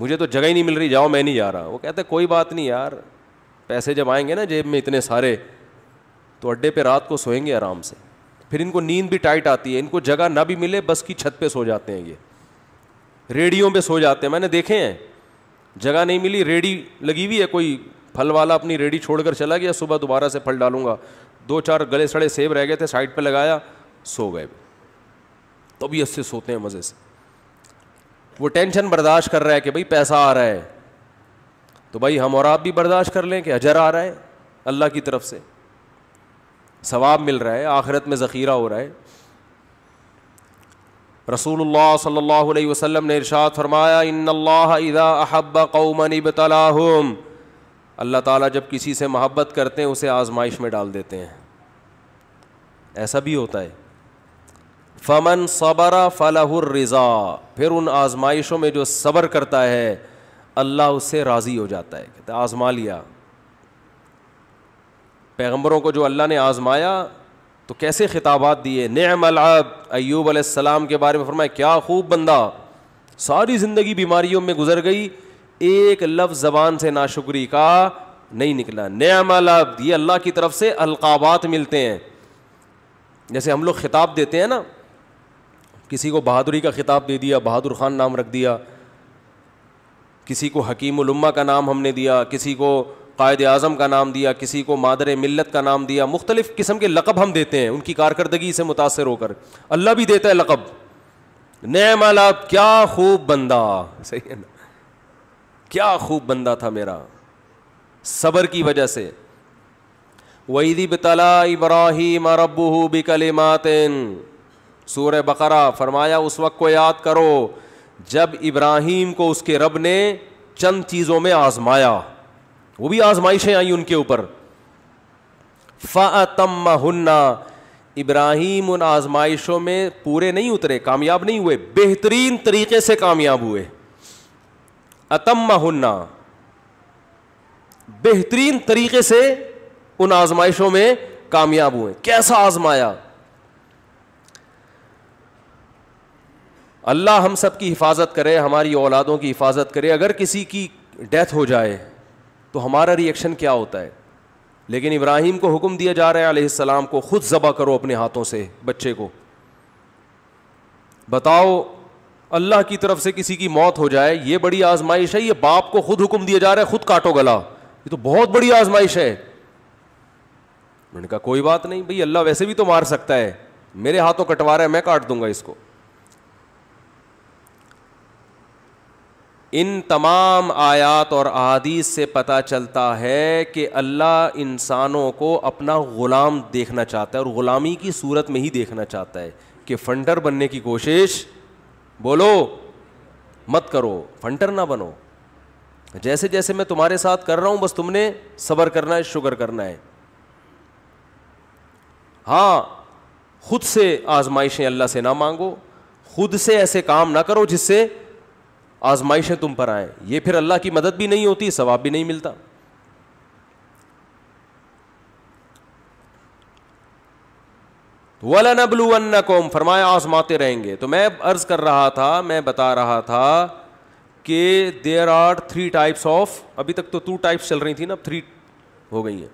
मुझे तो जगह ही नहीं मिल रही जाओ मैं नहीं जा रहा वो कहते कोई बात नहीं यार पैसे जब आएंगे ना जेब में इतने सारे तो अड्डे पे रात को सोएंगे आराम से फिर इनको नींद भी टाइट आती है इनको जगह ना भी मिले बस की छत पे सो जाते हैं ये रेडियो पे सो जाते हैं मैंने देखे हैं जगह नहीं मिली रेडी लगी हुई है कोई फल वाला अपनी रेडी छोड़कर चला गया सुबह दोबारा से फल डालूंगा दो चार गले सड़े सेब रह गए थे साइड पर लगाया सो गए तो भी अच्छे सोते हैं मज़े से वो टेंशन बर्दाश्त कर रहा है कि भाई पैसा आ रहा है तो भाई हम और आप भी बर्दाश्त कर लें कि अजर आ रहा है अल्लाह की तरफ से सवाब मिल रहा है आखिरत में ज़ख़ीरा हो रहा है रसूल सल्लल्लाहु अलैहि वसल्लम ने इरशाद फरमाया इन अल्लाह इदा कौमन बतलाहम अल्लाह ताला जब किसी से मोहब्बत करते हैं उसे आजमाइश में डाल देते हैं ऐसा भी होता है फमन सबरा फलाहुर रज़ा फिर उन आजमाइशों में जो सबर करता है अल्लाह उससे राज़ी हो जाता है कहते आज़मा लिया पैगम्बरों को जो अल्लाह ने आज़माया तो कैसे खिताबात दिए नम अलआब अयूब अलैहिस्सलाम के बारे में फरमाया क्या खूब बंदा सारी ज़िंदगी बीमारियों में गुजर गई एक लफ्ज़ ज़बान से नाशुक्री का नहीं निकला नम अलआब ये अल्लाह की तरफ से अलकाबात मिलते हैं जैसे हम लोग खिताब देते हैं ना किसी को बहादुरी का ख़िताब दे दिया बहादुर ख़ान नाम रख दिया किसी को हकीम उलम्मा का नाम हमने दिया किसी को कायद आजम का नाम दिया किसी को मादर मिलत का नाम दिया मुख्तलिफ़ किस्म के लकब हम देते हैं उनकी कारकर्दगी से मुतासर होकर अल्लाह भी देता है लकब नैम क्या खूब बंदा सही है ना क्या खूब बंदा था मेरा सबर की वजह से वही वहीदी बतला इब्राहिम रबू बिकलिमातिन सूर बकरा फरमाया उस वक्त को याद करो जब इब्राहिम को उसके रब ने चंद चीज़ों में आजमाया वो भी आजमाइशें आई उनके ऊपर फ़तम हन्ना इब्राहिम उन आजमाइशों में पूरे नहीं उतरे कामयाब नहीं हुए बेहतरीन तरीके से कामयाब हुए अतम हन्ना बेहतरीन तरीके से उन आजमाइशों में कामयाब हुए कैसा आजमाया अल्लाह हम सब की हिफाजत करे हमारी औलादों की हिफाजत करे अगर किसी की डेथ हो जाए तो हमारा रिएक्शन क्या होता है लेकिन इब्राहिम को हुक्म दिया जा रहा है आसमाम को ख़ुद ज़बा करो अपने हाथों से बच्चे को बताओ अल्लाह की तरफ से किसी की मौत हो जाए ये बड़ी आजमाइश है ये बाप को खुद हुक्म दिया जा रहा है खुद काटो गला ये तो बहुत बड़ी आजमाइश है मैंने कहा कोई बात नहीं भाई अल्लाह वैसे भी तो मार सकता है मेरे हाथों कटवा रहा है मैं काट दूंगा इसको इन तमाम आयात और अहादीस से पता चलता है कि अल्लाह इंसानों को अपना ग़ुलाम देखना चाहता है और ग़ुलामी की सूरत में ही देखना चाहता है कि फंटर बनने की कोशिश बोलो मत करो फंटर ना बनो जैसे जैसे मैं तुम्हारे साथ कर रहा हूं बस तुमने सब्र करना है शुगर करना है हाँ खुद से आजमाइशें अल्लाह से ना मांगो खुद से ऐसे काम ना करो जिससे आजमाइशें तुम पर आए ये फिर अल्लाह की मदद भी नहीं होती सवाब भी नहीं मिलता वला नबलूवन्ना कौम फरमाया आजमाते रहेंगे तो मैं अर्ज कर रहा था मैं बता रहा था कि there are three types of अभी तक तो टू टाइप्स चल रही थी ना थ्री हो गई है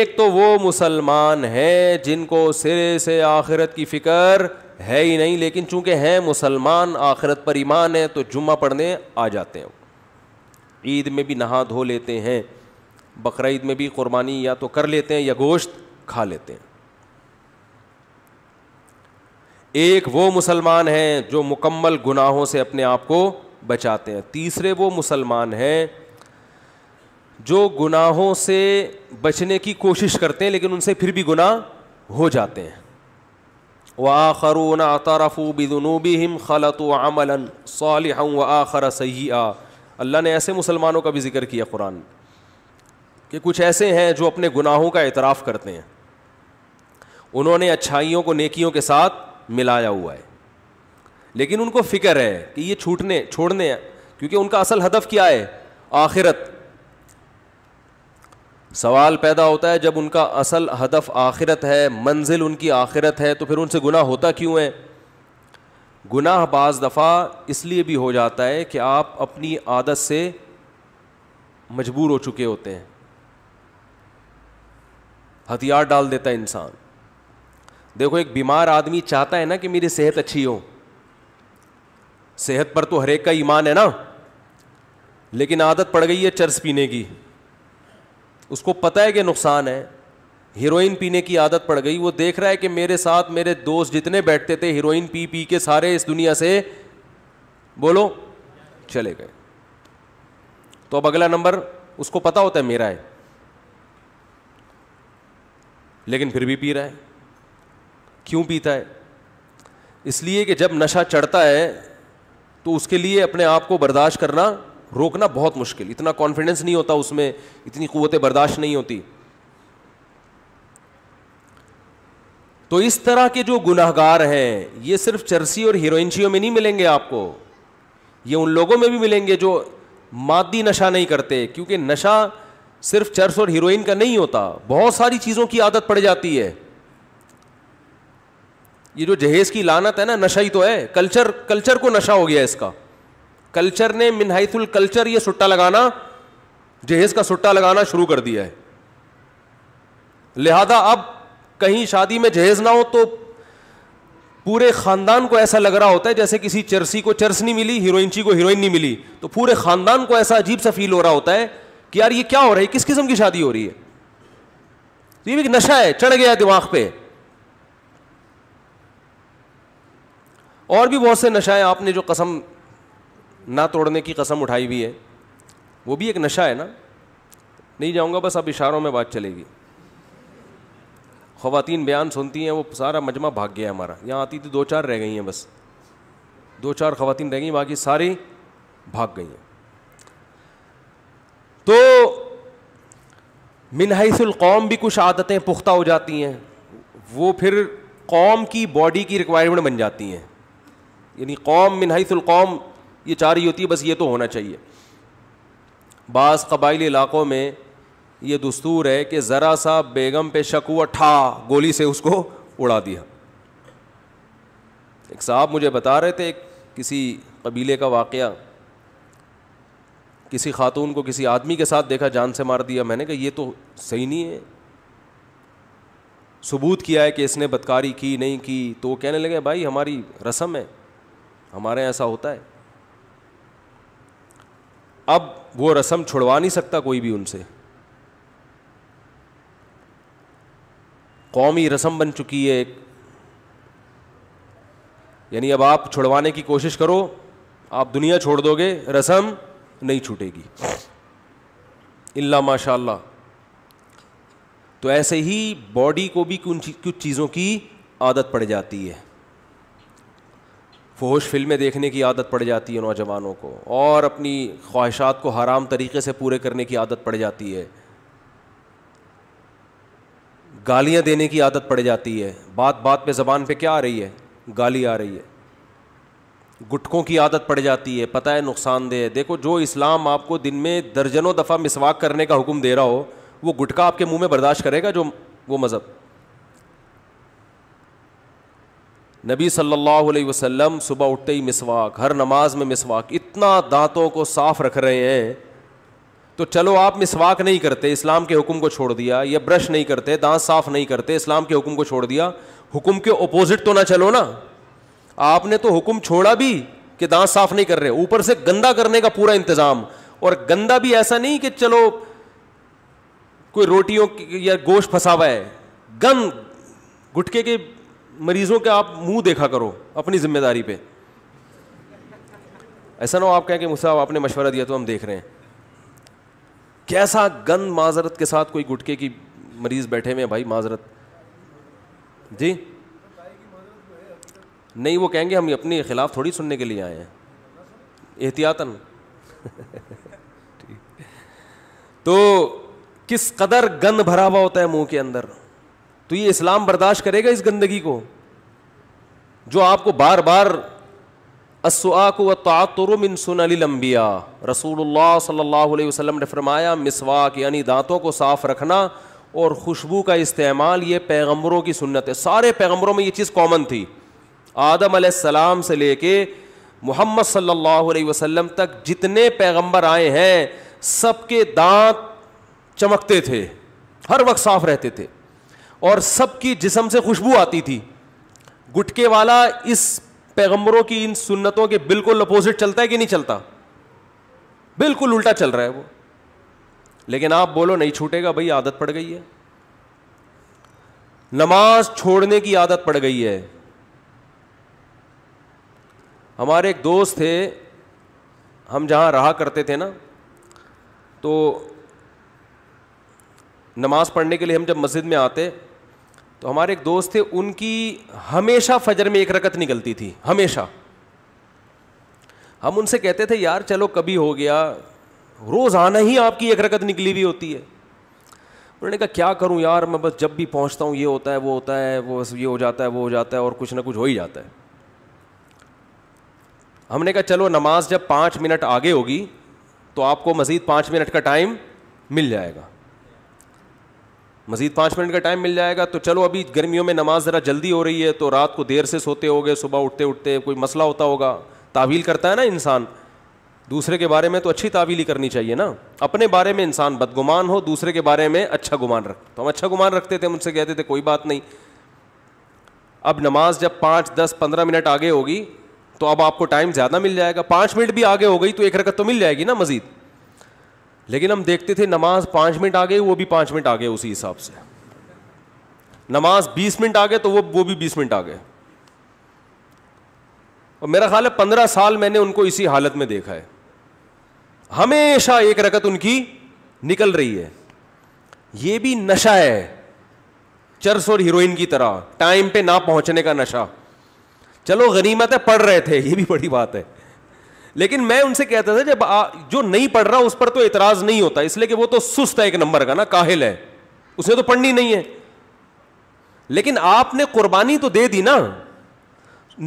एक तो वो मुसलमान हैं जिनको सिरे से आखिरत की फ़िक्र है ही नहीं लेकिन चूंकि हैं मुसलमान आखिरत पर ईमान है तो जुम्मा पढ़ने आ जाते हैं ईद में भी नहा धो लेते हैं बकर में भी कुर्बानी या तो कर लेते हैं या गोश्त खा लेते हैं एक वो मुसलमान हैं जो मुकम्मल गुनाहों से अपने आप को बचाते हैं तीसरे वो मुसलमान हैं जो गुनाहों से बचने की कोशिश करते हैं लेकिन उनसे फिर भी गुनाह हो जाते हैं व आखरून आतारफ़ू बदनूबी हम खलत अमला साल व आखर सही अल्लाह ने ऐसे मुसलमानों का भी जिक्र किया कुरान कि कुछ ऐसे हैं जो अपने गुनाहों का एतराफ़ करते हैं उन्होंने अच्छाइयों को नेकियों के साथ मिलाया हुआ है लेकिन उनको फ़िक्र है कि ये छूटने छोड़ने क्योंकि उनका असल हदफ क्या है आखिरत सवाल पैदा होता है जब उनका असल हदफ आखिरत है मंजिल उनकी आखिरत है तो फिर उनसे गुनाह होता क्यों है गुनाह बाज़ दफ़ा इसलिए भी हो जाता है कि आप अपनी आदत से मजबूर हो चुके होते हैं हथियार डाल देता है इंसान देखो एक बीमार आदमी चाहता है ना कि मेरी सेहत अच्छी हो सेहत पर तो हरेक का ईमान है ना लेकिन आदत पड़ गई है चर्स पीने की उसको पता है कि नुकसान है हीरोइन पीने की आदत पड़ गई वो देख रहा है कि मेरे साथ मेरे दोस्त जितने बैठते थे हीरोइन पी पी के सारे इस दुनिया से बोलो चले गए तो अब अगला नंबर उसको पता होता है मेरा है लेकिन फिर भी पी रहा है क्यों पीता है इसलिए कि जब नशा चढ़ता है तो उसके लिए अपने आप को बर्दाश्त करना रोकना बहुत मुश्किल इतना कॉन्फिडेंस नहीं होता उसमें इतनी कुतें बर्दाश्त नहीं होती तो इस तरह के जो गुनाहगार हैं ये सिर्फ चर्सी और हीरोइनशियों में नहीं मिलेंगे आपको ये उन लोगों में भी मिलेंगे जो मादी नशा नहीं करते क्योंकि नशा सिर्फ चर्स और हीरोइन का नहीं होता बहुत सारी चीज़ों की आदत पड़ जाती है ये जो जहेज की लानत है ना नशा ही तो है कल्चर कल्चर को नशा हो गया इसका कल्चर ने मिनहाइथुल कल्चर ये सुट्टा लगाना जहेज का सुट्टा लगाना शुरू कर दिया है लिहाजा अब कहीं शादी में जहेज ना हो तो पूरे खानदान को ऐसा लग रहा होता है जैसे किसी चर्सी को चर्स नहीं मिली हीरोइनची को हीरोइन नहीं मिली तो पूरे खानदान को ऐसा अजीब सा फील हो रहा होता है कि यार ये क्या हो रहा है किस किस्म की शादी हो रही है तो ये भी नशा है चढ़ गया दिमाग पे और भी बहुत से नशाएं आपने जो कसम ना तोड़ने की कसम उठाई भी है वो भी एक नशा है ना नहीं जाऊंगा बस अब इशारों में बात चलेगी ख़वातीन बयान सुनती हैं वो सारा मजमा भाग गया है हमारा यहाँ आती थी तो दो चार रह गई हैं बस दो चार ख़वातीन रह गई बाकी सारी भाग गई हैं तो मिनहसल कौम भी कुछ आदतें पुख्ता हो जाती हैं वो फिर कौम की बॉडी की रिक्वायरमेंट बन जाती हैं यानी कौम मिनहसल कौम ये चाह रही होती है बस ये तो होना चाहिए बास कबाइली इलाक़ों में ये दस्तूर है कि ज़रा सा बेगम पे शक हुआ ठा गोली से उसको उड़ा दिया एक साहब मुझे बता रहे थे किसी कबीले का वाक़ किसी खातून को किसी आदमी के साथ देखा जान से मार दिया मैंने कहा ये तो सही नहीं है सबूत किया है कि इसने बदकारी की नहीं की तो वो कहने लगे भाई हमारी रस्म है हमारे यहाँ ऐसा होता है अब वो रस्म छुड़वा नहीं सकता कोई भी उनसे कौमी रस्म बन चुकी है एक यानी अब आप छुड़वाने की कोशिश करो आप दुनिया छोड़ दोगे रस्म नहीं छूटेगी इल्ला माशाल्लाह तो ऐसे ही बॉडी को भी कुछ चीज़ों की आदत पड़ जाती है फोश फिल्में देखने की आदत पड़ जाती है नौजवानों को और अपनी ख्वाहिशात को हराम तरीके से पूरे करने की आदत पड़ जाती है गालियां देने की आदत पड़ जाती है बात बात पे ज़बान पे क्या आ रही है गाली आ रही है गुटखों की आदत पड़ जाती है पता है नुकसानदेह है देखो जो इस्लाम आपको दिन में दर्जनों दफ़ा मिसवाक करने का हुक्म दे रहा हो वो गुटखा आपके मुँह में बर्दाश्त करेगा जो वो मज़हब नबी सल्लल्लाहु अलैहि वसल्लम सुबह उठते ही मिसवाक हर नमाज में मिसवाक इतना दांतों को साफ रख रहे हैं तो चलो आप मिसवाक नहीं करते इस्लाम के हुक्म को छोड़ दिया या ब्रश नहीं करते दांत साफ नहीं करते इस्लाम के हुक्म को छोड़ दिया हुक्म के ओपोजिट तो ना चलो ना आपने तो हुक्म छोड़ा भी कि दांत साफ नहीं कर रहे ऊपर से गंदा करने का पूरा इंतजाम और गंदा भी ऐसा नहीं कि चलो कोई रोटियों या गोश्त फंसा हुआ है गंद गुटके के मरीजों के आप मुंह देखा करो अपनी जिम्मेदारी पे ऐसा ना हो आप कहें कि मुझसे आपने मशवरा दिया तो हम देख रहे हैं कैसा गंद माजरत के साथ कोई गुटके की मरीज बैठे हुए हैं भाई माजरत जी नहीं वो कहेंगे हम अपने खिलाफ थोड़ी सुनने के लिए आए हैं एहतियातन तो किस कदर गंद भरा हुआ होता है मुंह के अंदर तो ये इस्लाम बर्दाश्त करेगा इस गंदगी को जो आपको बार बार असुआक व तातरमिन सुन लम्बिया रसूलुल्लाह सल्लल्लाहु अलैहि वसल्लम ने फरमाया मिसवाक यानी दांतों को साफ़ रखना और खुशबू का इस्तेमाल ये पैगम्बरों की सुन्नत है सारे पैगम्बरों में ये चीज़ कॉमन थी आदम सलाम से लेके मोहम्मद सल्लल्लाहु वसलम तक जितने पैगम्बर आए हैं सबके दांत चमकते थे हर वक्त साफ रहते थे और सबकी जिसम से खुशबू आती थी गुटके वाला इस पैगंबरों की इन सुन्नतों के बिल्कुल अपोजिट चलता है कि नहीं चलता बिल्कुल उल्टा चल रहा है वो लेकिन आप बोलो नहीं छूटेगा भाई आदत पड़ गई है नमाज छोड़ने की आदत पड़ गई है हमारे एक दोस्त थे हम जहां रहा करते थे ना तो नमाज़ पढ़ने के लिए हम जब मस्जिद में आते तो हमारे एक दोस्त थे उनकी हमेशा फजर में एक रकत निकलती थी हमेशा हम उनसे कहते थे यार चलो कभी हो गया रोज़ाना ही आपकी एक रकत निकली हुई होती है उन्होंने कहा क्या करूं यार मैं बस जब भी पहुंचता हूं ये होता है वो होता है वो बस ये हो जाता है वो हो जाता है और कुछ ना कुछ हो ही जाता है हमने कहा चलो नमाज जब पाँच मिनट आगे होगी तो आपको मज़ीद पाँच मिनट का टाइम मिल जाएगा मज़ीद पाँच मिनट का टाइम मिल जाएगा तो चलो अभी गर्मियों में नमाज ज़रा जल्दी हो रही है तो रात को देर से सोते होगे सुबह उठते उठते कोई मसला होता होगा तावील करता है ना इंसान दूसरे के बारे में तो अच्छी तावील ही करनी चाहिए ना अपने बारे में इंसान बदगुमान हो दूसरे के बारे में अच्छा गुमान रख तो हम अच्छा गुमान रखते थे मुझसे कहते थे कोई बात नहीं अब नमाज जब पाँच दस पंद्रह मिनट आगे होगी तो अब आपको टाइम ज़्यादा मिल जाएगा पाँच मिनट भी आगे हो गई तो एक रकत तो मिल जाएगी ना मज़ीद लेकिन हम देखते थे नमाज पांच मिनट आ गई वो भी पांच मिनट आ गए उसी हिसाब से नमाज बीस मिनट आ गए तो वो वो भी बीस मिनट आ गए और मेरा ख्याल है पंद्रह साल मैंने उनको इसी हालत में देखा है हमेशा एक रकत उनकी निकल रही है ये भी नशा है चर्स और हीरोइन की तरह टाइम पे ना पहुंचने का नशा चलो गनीमत है पढ़ रहे थे ये भी बड़ी बात है लेकिन मैं उनसे कहता था जब आ, जो नहीं पढ़ रहा उस पर तो एतराज नहीं होता इसलिए कि वो तो सुस्त है एक नंबर का ना काहिल है उसने तो पढ़नी नहीं है लेकिन आपने कुर्बानी तो दे दी ना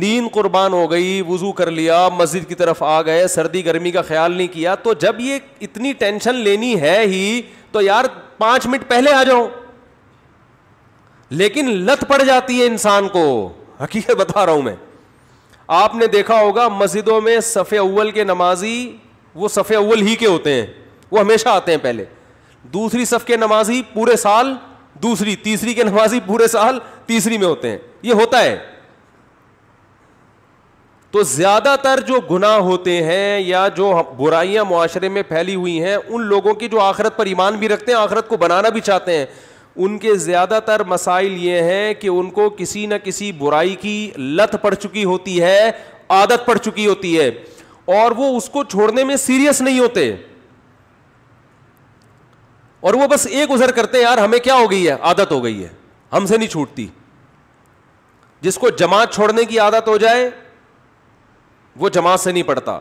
नींद कुर्बान हो गई वजू कर लिया मस्जिद की तरफ आ गए सर्दी गर्मी का ख्याल नहीं किया तो जब ये इतनी टेंशन लेनी है ही तो यार पांच मिनट पहले आ जाओ लेकिन लत पड़ जाती है इंसान को हकीकत बता रहा हूं मैं आपने देखा होगा मस्जिदों में सफे अव्वल के नमाजी वो सफे अव्वल ही के होते हैं वो हमेशा आते हैं पहले दूसरी सफ़ के नमाजी पूरे साल दूसरी तीसरी के नमाजी पूरे साल तीसरी में होते हैं ये होता है तो ज़्यादातर जो गुनाह होते हैं या जो बुराइयां माशरे में फैली हुई हैं उन लोगों की जो आखरत पर ईमान भी रखते हैं आखरत को बनाना भी चाहते हैं उनके ज़्यादातर मसाइल ये हैं कि उनको किसी न किसी बुराई की लत पड़ चुकी होती है आदत पड़ चुकी होती है और वो उसको छोड़ने में सीरियस नहीं होते और वो बस एक उजर करते हैं यार हमें क्या हो गई है आदत हो गई है हमसे नहीं छूटती जिसको जमात छोड़ने की आदत हो जाए वो जमात से नहीं पढ़ता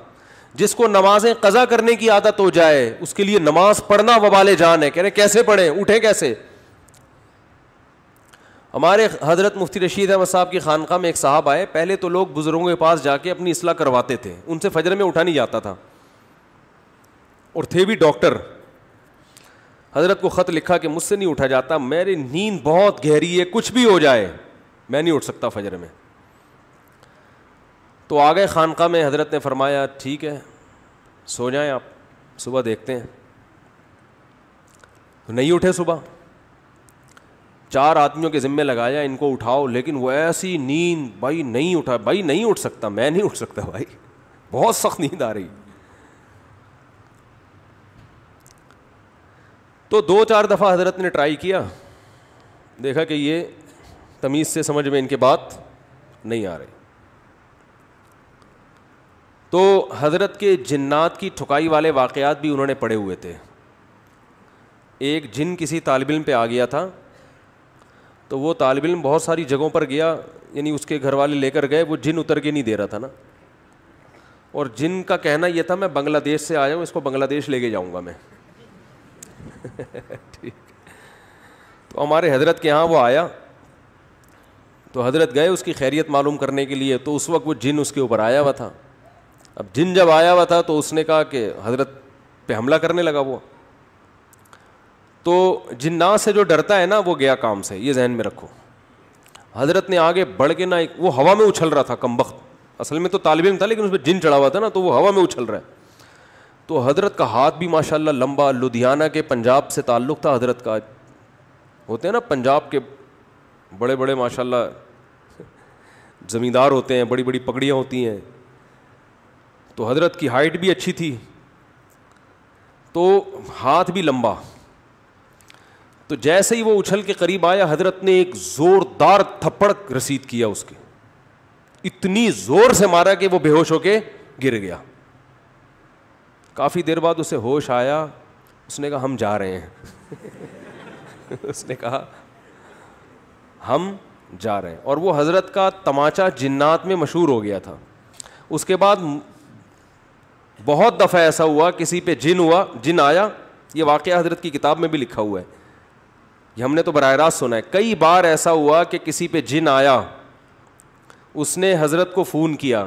जिसको नमाजें कज़ा करने की आदत हो जाए उसके लिए नमाज पढ़ना वबाले जान है कह रहे कैसे पढ़े उठे कैसे हमारे हज़रत मुफ्ती रशीद अहमद साहब की खानका में एक साहब आए पहले तो लोग बुज़ुर्गों के पास जाके अपनी असलाह करवाते थे उनसे फजर में उठा नहीं जाता था और थे भी डॉक्टर हज़रत को ख़त लिखा कि मुझसे नहीं उठा जाता मेरी नींद बहुत गहरी है कुछ भी हो जाए मैं नहीं उठ सकता फजर में तो आ गए खानका में हज़रत ने फरमाया ठीक है सो जाए आप सुबह देखते हैं तो नहीं उठे सुबह चार आदमियों के ज़िम्मे लगाया इनको उठाओ लेकिन वो ऐसी नींद भाई नहीं उठा भाई नहीं उठ सकता मैं नहीं उठ सकता भाई बहुत सख्त नींद आ रही तो दो चार दफ़ा हजरत ने ट्राई किया देखा कि ये तमीज़ से समझ में इनके बात नहीं आ रही तो हजरत के जन्नात की ठुकाई वाले वाक़ात भी उन्होंने पढ़े हुए थे एक जिन किसी तालबिल इम पे आ गया था तो वो तालब इम बहुत सारी जगहों पर गया यानी उसके घर वाले लेकर गए वो जिन उतर के नहीं दे रहा था ना और जिन का कहना ये था मैं बांग्लादेश से आया हूँ इसको बांग्लादेश लेके जाऊँगा मैं ठीक तो हमारे हजरत के यहाँ वो आया तो हजरत गए उसकी खैरियत मालूम करने के लिए तो उस वक्त वो जिन उसके ऊपर आया हुआ था अब जिन जब आया हुआ था तो उसने कहा कि हजरत पर हमला करने लगा वो तो जिन्ना से जो डरता है ना वो गया काम से ये जहन में रखो हजरत ने आगे बढ़ के ना एक वो हवा में उछल रहा था कम वक्त असल में तो तालब में था लेकिन उसमें जिन चढ़ा हुआ था ना तो वो हवा में उछल रहा है तो हजरत का हाथ भी माशाल्लाह लंबा लुधियाना के पंजाब से ताल्लुक़ था हजरत का होते हैं ना पंजाब के बड़े बड़े माशाल्लाह ज़मींदार होते हैं बड़ी बड़ी पगड़ियाँ होती हैं तो हजरत की हाइट भी अच्छी थी तो हाथ भी लंबा तो जैसे ही वो उछल के करीब आया हजरत ने एक जोरदार थप्पड़ रसीद किया उसके इतनी जोर से मारा कि वो बेहोश होके गिर गया काफ़ी देर बाद उसे होश आया उसने कहा हम जा रहे हैं उसने कहा हम जा रहे हैं और वो हज़रत का तमाचा जिन्नात में मशहूर हो गया था उसके बाद बहुत दफ़ा ऐसा हुआ किसी पे जिन हुआ जिन आया ये वाक़ हज़रत की किताब में भी लिखा हुआ है ये हमने तो बर रास्त सुना है कई बार ऐसा हुआ कि किसी पे जिन आया उसने हज़रत को फ़ोन किया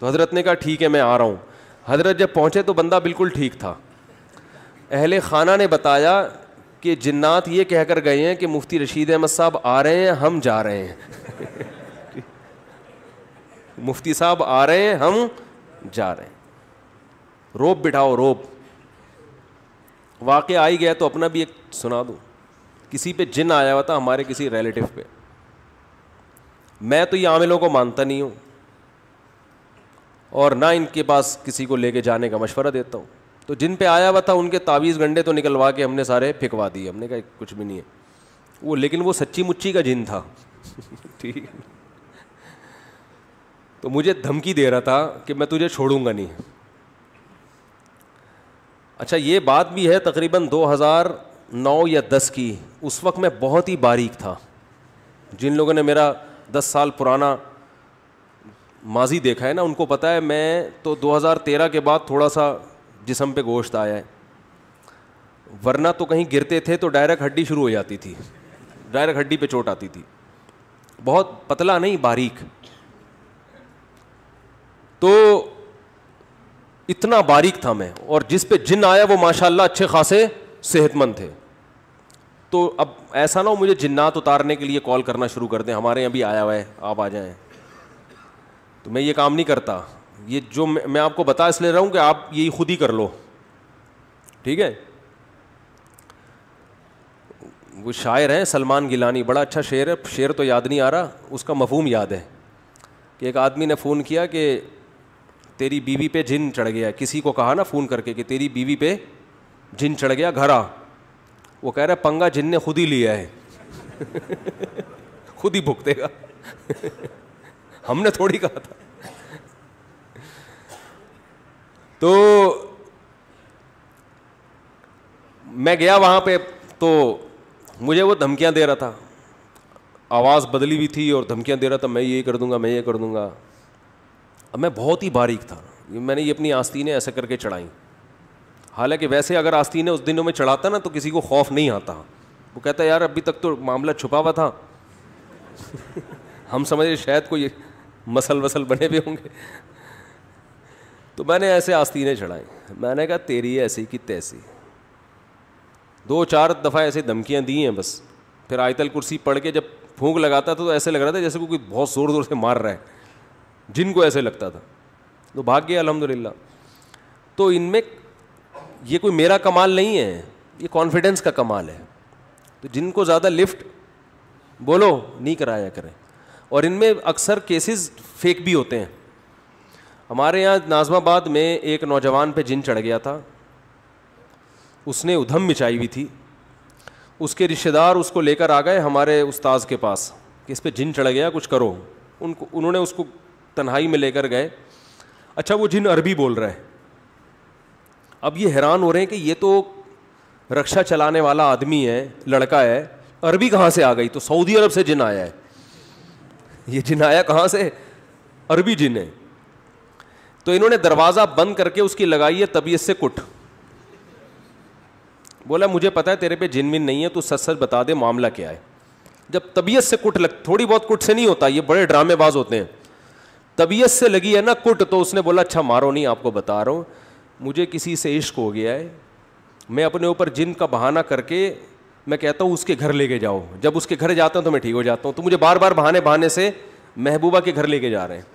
तो हज़रत ने कहा ठीक है मैं आ रहा हूँ हज़रत जब पहुँचे तो बंदा बिल्कुल ठीक था अहल ख़ाना ने बताया कि जिन्नात ये कहकर गए हैं कि मुफ्ती रशीद अहमद साहब आ रहे हैं हम जा रहे हैं मुफ्ती साहब आ रहे हैं हम जा रहे हैं रोप बिठाओ रोप वाक़ आई गया तो अपना भी एक सुना दूँ किसी पे जिन आया हुआ था हमारे किसी रिलेटिव पे मैं तो ये आमिलों को मानता नहीं हूँ और ना इनके पास किसी को लेके जाने का मशवरा देता हूँ तो जिन पे आया हुआ था उनके तावीज़ गंडे तो निकलवा के हमने सारे फेंकवा दिए हमने कहा कुछ भी नहीं है वो लेकिन वो सच्ची मुच्ची का जिन था ठीक है तो मुझे धमकी दे रहा था कि मैं तुझे छोड़ूंगा नहीं अच्छा ये बात भी है तकरीबन 2000 नौ या दस की उस वक्त मैं बहुत ही बारीक था जिन लोगों ने मेरा दस साल पुराना माजी देखा है ना उनको पता है मैं तो 2013 के बाद थोड़ा सा जिसम पे गोश्त आया है वरना तो कहीं गिरते थे तो डायरेक्ट हड्डी शुरू हो जाती थी डायरेक्ट हड्डी पे चोट आती थी बहुत पतला नहीं बारीक तो इतना बारीक था मैं और जिस पे जिन आया वो माशाल्लाह अच्छे खासे सेहतमंद थे तो अब ऐसा ना हो मुझे जिन्नात उतारने के लिए कॉल करना शुरू कर दें हमारे यहाँ भी आया हुआ है आप आ जाएं तो मैं ये काम नहीं करता ये जो मैं आपको बता इसलिए रहा हूँ कि आप यही खुद ही कर लो ठीक है वो शायर हैं सलमान गिलानी बड़ा अच्छा शेर है शेर तो याद नहीं आ रहा उसका मफहम याद है कि एक आदमी ने फ़ोन किया कि तेरी बीवी पे जिन चढ़ गया किसी को कहा ना फ़ोन करके कि तेरी बीवी पे जिन चढ़ गया घर आ वो कह रहा है पंगा जिन ने खुद ही लिया है खुद ही भुगतेगा हमने थोड़ी कहा था तो मैं गया वहां पे तो मुझे वो धमकियां दे रहा था आवाज़ बदली हुई थी और धमकियां दे रहा था मैं ये कर दूंगा मैं ये कर दूंगा अब मैं बहुत ही बारीक था मैंने ये अपनी आस्तीनें ऐसे करके चढ़ाई हालांकि वैसे अगर आस्तीने उस दिनों में चढ़ाता ना तो किसी को खौफ नहीं आता वो कहता यार अभी तक तो मामला छुपा हुआ था हम समझे शायद कोई मसल वसल बने हुए होंगे तो मैंने ऐसे आस्तीने चढ़ाई मैंने कहा तेरी ऐसी कि तैसी दो चार दफ़ा ऐसे धमकियाँ दी हैं बस फिर आयतल कुर्सी पढ़ के जब फूंक लगाता था तो ऐसे लग रहा था जैसे कोई बहुत ज़ोर ज़ोर से मार रहा है जिनको ऐसे लगता था तो भाग गया अलहमदिल्ला तो इनमें ये कोई मेरा कमाल नहीं है ये कॉन्फिडेंस का कमाल है तो जिनको ज़्यादा लिफ्ट बोलो नहीं कराया करें और इनमें अक्सर केसेस फेक भी होते हैं हमारे यहाँ नाजमाबाद में एक नौजवान पे जिन चढ़ गया था उसने उधम मिचाई हुई थी उसके रिश्तेदार उसको लेकर आ गए हमारे उस्ताद के पास कि इस पर जिन चढ़ गया कुछ करो उनको उन्होंने उसको तन्हाई में लेकर गए अच्छा वो जिन अरबी बोल रहा है अब ये हैरान हो रहे हैं कि ये तो रक्षा चलाने वाला आदमी है लड़का है अरबी कहाँ से आ गई तो सऊदी अरब से जिन आया है ये जिन आया कहाँ से अरबी जिन है तो इन्होंने दरवाज़ा बंद करके उसकी लगाई है तबीयत से कुट बोला मुझे पता है तेरे पे जिन विन नहीं है तो सच सच बता दे मामला क्या है जब तबीयत से कुट लग थोड़ी बहुत कुट से नहीं होता ये बड़े ड्रामेबाज होते हैं तबीयत से लगी है ना कुट तो उसने बोला अच्छा मारो नहीं आपको बता रहा हूँ मुझे किसी से इश्क हो गया है मैं अपने ऊपर जिन का बहाना करके मैं कहता हूँ उसके घर लेके जाओ जब उसके घर जाता हूँ तो मैं ठीक हो जाता हूँ तो मुझे बार बार बहाने बहाने से महबूबा के घर लेके जा रहे हैं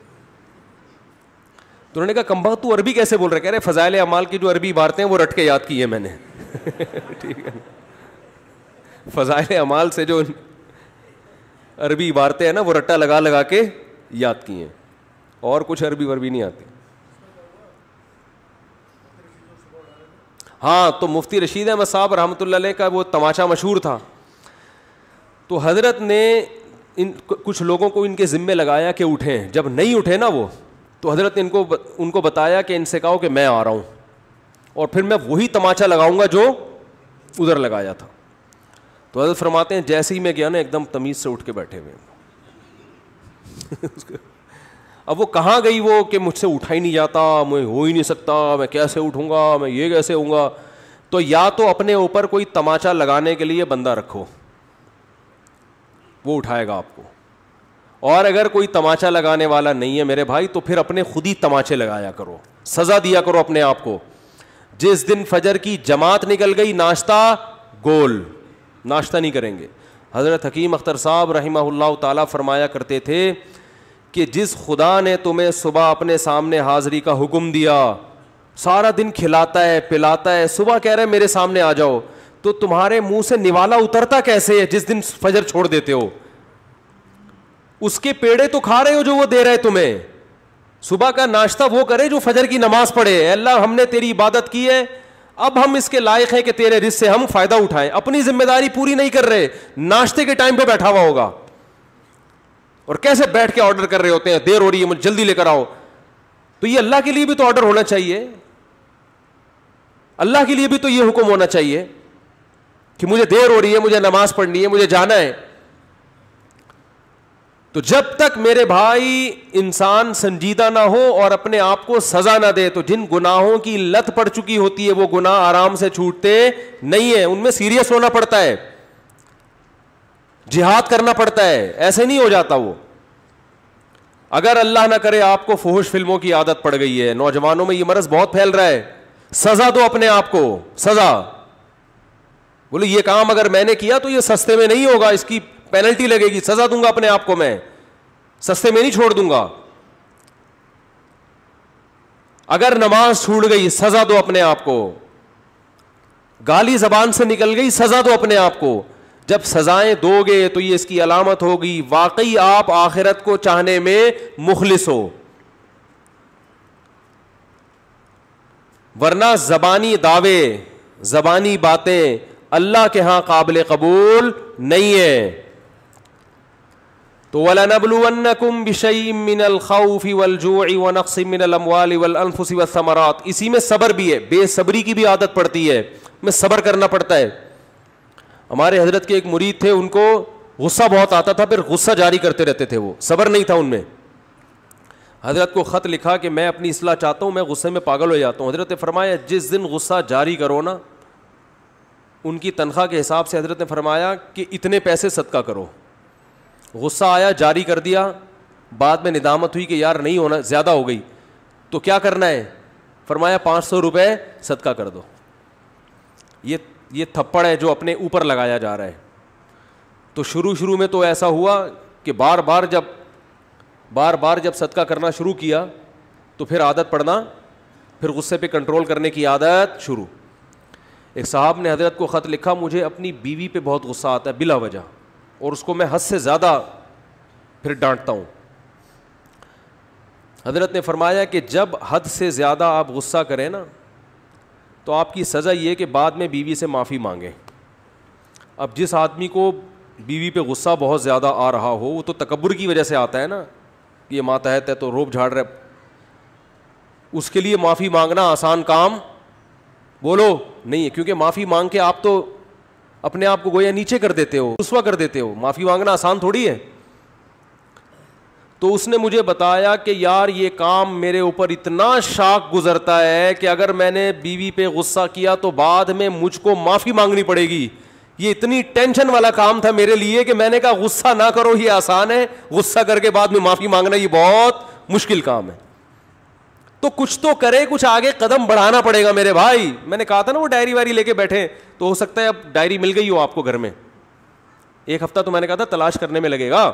तो उन्होंने कहा कम्बा तू अरबी कैसे बोल रहे कह रहे फजाइल अमाल की जो अरबी इबारतें हैं वो रट के याद की है मैंने ठीक है फजाइल अमाल से जो अरबी इबारतें हैं ना वो रट्टा लगा लगा के याद की हैं और कुछ अरबी वरबी नहीं आती हाँ तो मुफ्ती रशीद अहमद साहब रहमत का वो तमाचा मशहूर था तो हज़रत ने इन कुछ लोगों को इनके ज़िम्मे लगाया कि उठें जब नहीं उठे ना वो तो हज़रत ने इनको उनको बताया कि इनसे कहो कि मैं आ रहा हूँ और फिर मैं वही तमाचा लगाऊंगा जो उधर लगाया था तो हजरत फरमाते हैं जैसे ही मैं गया ना एकदम तमीज़ से उठ के बैठे हुए अब वो कहाँ गई वो कि मुझसे उठा ही नहीं जाता मैं हो ही नहीं सकता मैं कैसे उठूँगा मैं ये कैसे होऊंगा तो या तो अपने ऊपर कोई तमाचा लगाने के लिए बंदा रखो वो उठाएगा आपको और अगर कोई तमाचा लगाने वाला नहीं है मेरे भाई तो फिर अपने खुद ही तमाचे लगाया करो सज़ा दिया करो अपने आप को जिस दिन फजर की जमात निकल गई नाश्ता गोल नाश्ता नहीं करेंगे हज़रत हकीम अख्तर साहब रही तरमाया करते थे कि जिस खुदा ने तुम्हें सुबह अपने सामने हाजिरी का हुक्म दिया सारा दिन खिलाता है पिलाता है सुबह कह रहे मेरे सामने आ जाओ तो तुम्हारे मुंह से निवाला उतरता कैसे है जिस दिन फजर छोड़ देते हो उसके पेड़े तो खा रहे हो जो वो दे रहे है तुम्हें सुबह का नाश्ता वो करे जो फजर की नमाज पढ़े अल्लाह हमने तेरी इबादत की है अब हम इसके लायक हैं कि तेरे रिश्ते हम फायदा उठाएं अपनी जिम्मेदारी पूरी नहीं कर रहे नाश्ते के टाइम पे बैठा हुआ होगा और कैसे बैठ के ऑर्डर कर रहे होते हैं देर हो रही है मुझे जल्दी लेकर आओ तो ये अल्लाह के लिए भी तो ऑर्डर होना चाहिए अल्लाह के लिए भी तो ये हुक्म होना चाहिए कि मुझे देर हो रही है मुझे नमाज पढ़नी है मुझे जाना है तो जब तक मेरे भाई इंसान संजीदा ना हो और अपने आप को सजा ना दे तो जिन गुनाहों की लत पड़ चुकी होती है वो गुनाह आराम से छूटते नहीं है उनमें सीरियस होना पड़ता है जिहाद करना पड़ता है ऐसे नहीं हो जाता वो अगर अल्लाह ना करे आपको फोहश फिल्मों की आदत पड़ गई है नौजवानों में ये मरज बहुत फैल रहा है सजा दो अपने आप को सजा बोले ये काम अगर मैंने किया तो ये सस्ते में नहीं होगा इसकी पेनल्टी लगेगी सजा दूंगा अपने आप को मैं सस्ते में नहीं छोड़ दूंगा अगर नमाज छूट गई सजा दो अपने आप को गाली जबान से निकल गई सजा दो अपने आप को जब सजाएं दोगे तो ये इसकी अलामत होगी वाकई आप आखिरत को चाहने में मुखलिस हो वरना जबानी दावे जबानी बातें अल्लाह के यहां काबिल कबूल नहीं है तो वलनबलुवन्नकुम बिशईम मिनल खौफी वलजूई व नक्सी मिनल अमवाली वल अनफुसी वसमरात इसी में सब्र भी है बेसब्री की भी आदत पड़ती है में सब्र करना पड़ता है हमारे हजरत के एक मुरीद थे उनको गुस्सा बहुत आता था फिर गुस्सा जारी करते रहते थे वो सबर नहीं था उनमें हजरत को ख़त लिखा कि मैं अपनी असलाह चाहता हूँ मैं गुस्से में पागल हो जाता हूँ हजरत ने फरमाया जिस दिन गुस्सा जारी करो ना उनकी तनख्वाह के हिसाब से हजरत ने फरमाया कि इतने पैसे सदका करो गुस्सा आया जारी कर दिया बाद में निदामत हुई कि यार नहीं होना ज़्यादा हो गई तो क्या करना है फरमाया पाँच सौ रुपये सदका कर दो ये ये थप्पड़ है जो अपने ऊपर लगाया जा रहा है तो शुरू शुरू में तो ऐसा हुआ कि बार बार जब बार बार जब सदका करना शुरू किया तो फिर आदत पड़ना फिर गुस्से पे कंट्रोल करने की आदत शुरू एक साहब ने हजरत को ख़त लिखा मुझे अपनी बीवी पे बहुत गुस्सा आता है बिला वजह और उसको मैं हद से ज़्यादा फिर डांटता हूँ हजरत ने फरमाया कि जब हद से ज़्यादा आप गुस्सा करें ना तो आपकी सज़ा ये कि बाद में बीवी से माफ़ी मांगें अब जिस आदमी को बीवी पे गुस्सा बहुत ज़्यादा आ रहा हो वो तो तकबर की वजह से आता है ना कि ये मातहत है तो रोब झाड़ रहे उसके लिए माफ़ी मांगना आसान काम बोलो नहीं है क्योंकि माफ़ी मांग के आप तो अपने आप को गोया नीचे कर देते हो रुसवा कर देते हो माफ़ी मांगना आसान थोड़ी है तो उसने मुझे बताया कि यार ये काम मेरे ऊपर इतना शाक गुजरता है कि अगर मैंने बीवी पे गुस्सा किया तो बाद में मुझको माफ़ी मांगनी पड़ेगी ये इतनी टेंशन वाला काम था मेरे लिए कि मैंने कहा गुस्सा ना करो ये आसान है गुस्सा करके बाद में माफ़ी मांगना ये बहुत मुश्किल काम है तो कुछ तो करे कुछ आगे कदम बढ़ाना पड़ेगा मेरे भाई मैंने कहा था ना वो डायरी वायरी लेके बैठे तो हो सकता है अब डायरी मिल गई हो आपको घर में एक हफ्ता तो मैंने कहा था तलाश करने में लगेगा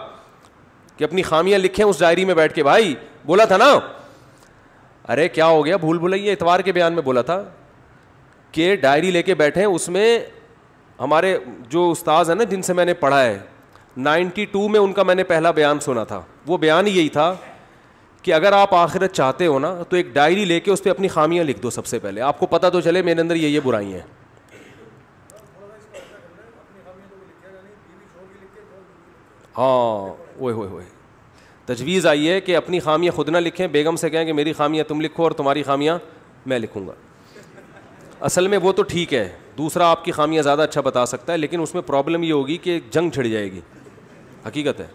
कि अपनी खामियां लिखें उस डायरी में बैठ के भाई बोला था ना अरे क्या हो गया भूल भुलैया इतवार के बयान में बोला था कि डायरी लेके बैठे उसमें हमारे जो उस्ताद हैं ना जिनसे मैंने पढ़ा है 92 में उनका मैंने पहला बयान सुना था वो बयान यही था कि अगर आप आखिरत चाहते हो ना तो एक डायरी लेके उस पर अपनी खामियां लिख दो सबसे पहले आपको पता तो चले मेरे अंदर ये ये बुराई है हाँ ओए होए होए तजवीज़ आई है कि अपनी खामियाँ खुद ना लिखें बेगम से कहें कि मेरी खामियाँ तुम लिखो और तुम्हारी खामियाँ मैं लिखूँगा असल में वो तो ठीक है दूसरा आपकी खामियाँ ज़्यादा अच्छा बता सकता है लेकिन उसमें प्रॉब्लम ये होगी कि जंग छिड़ जाएगी हकीकत है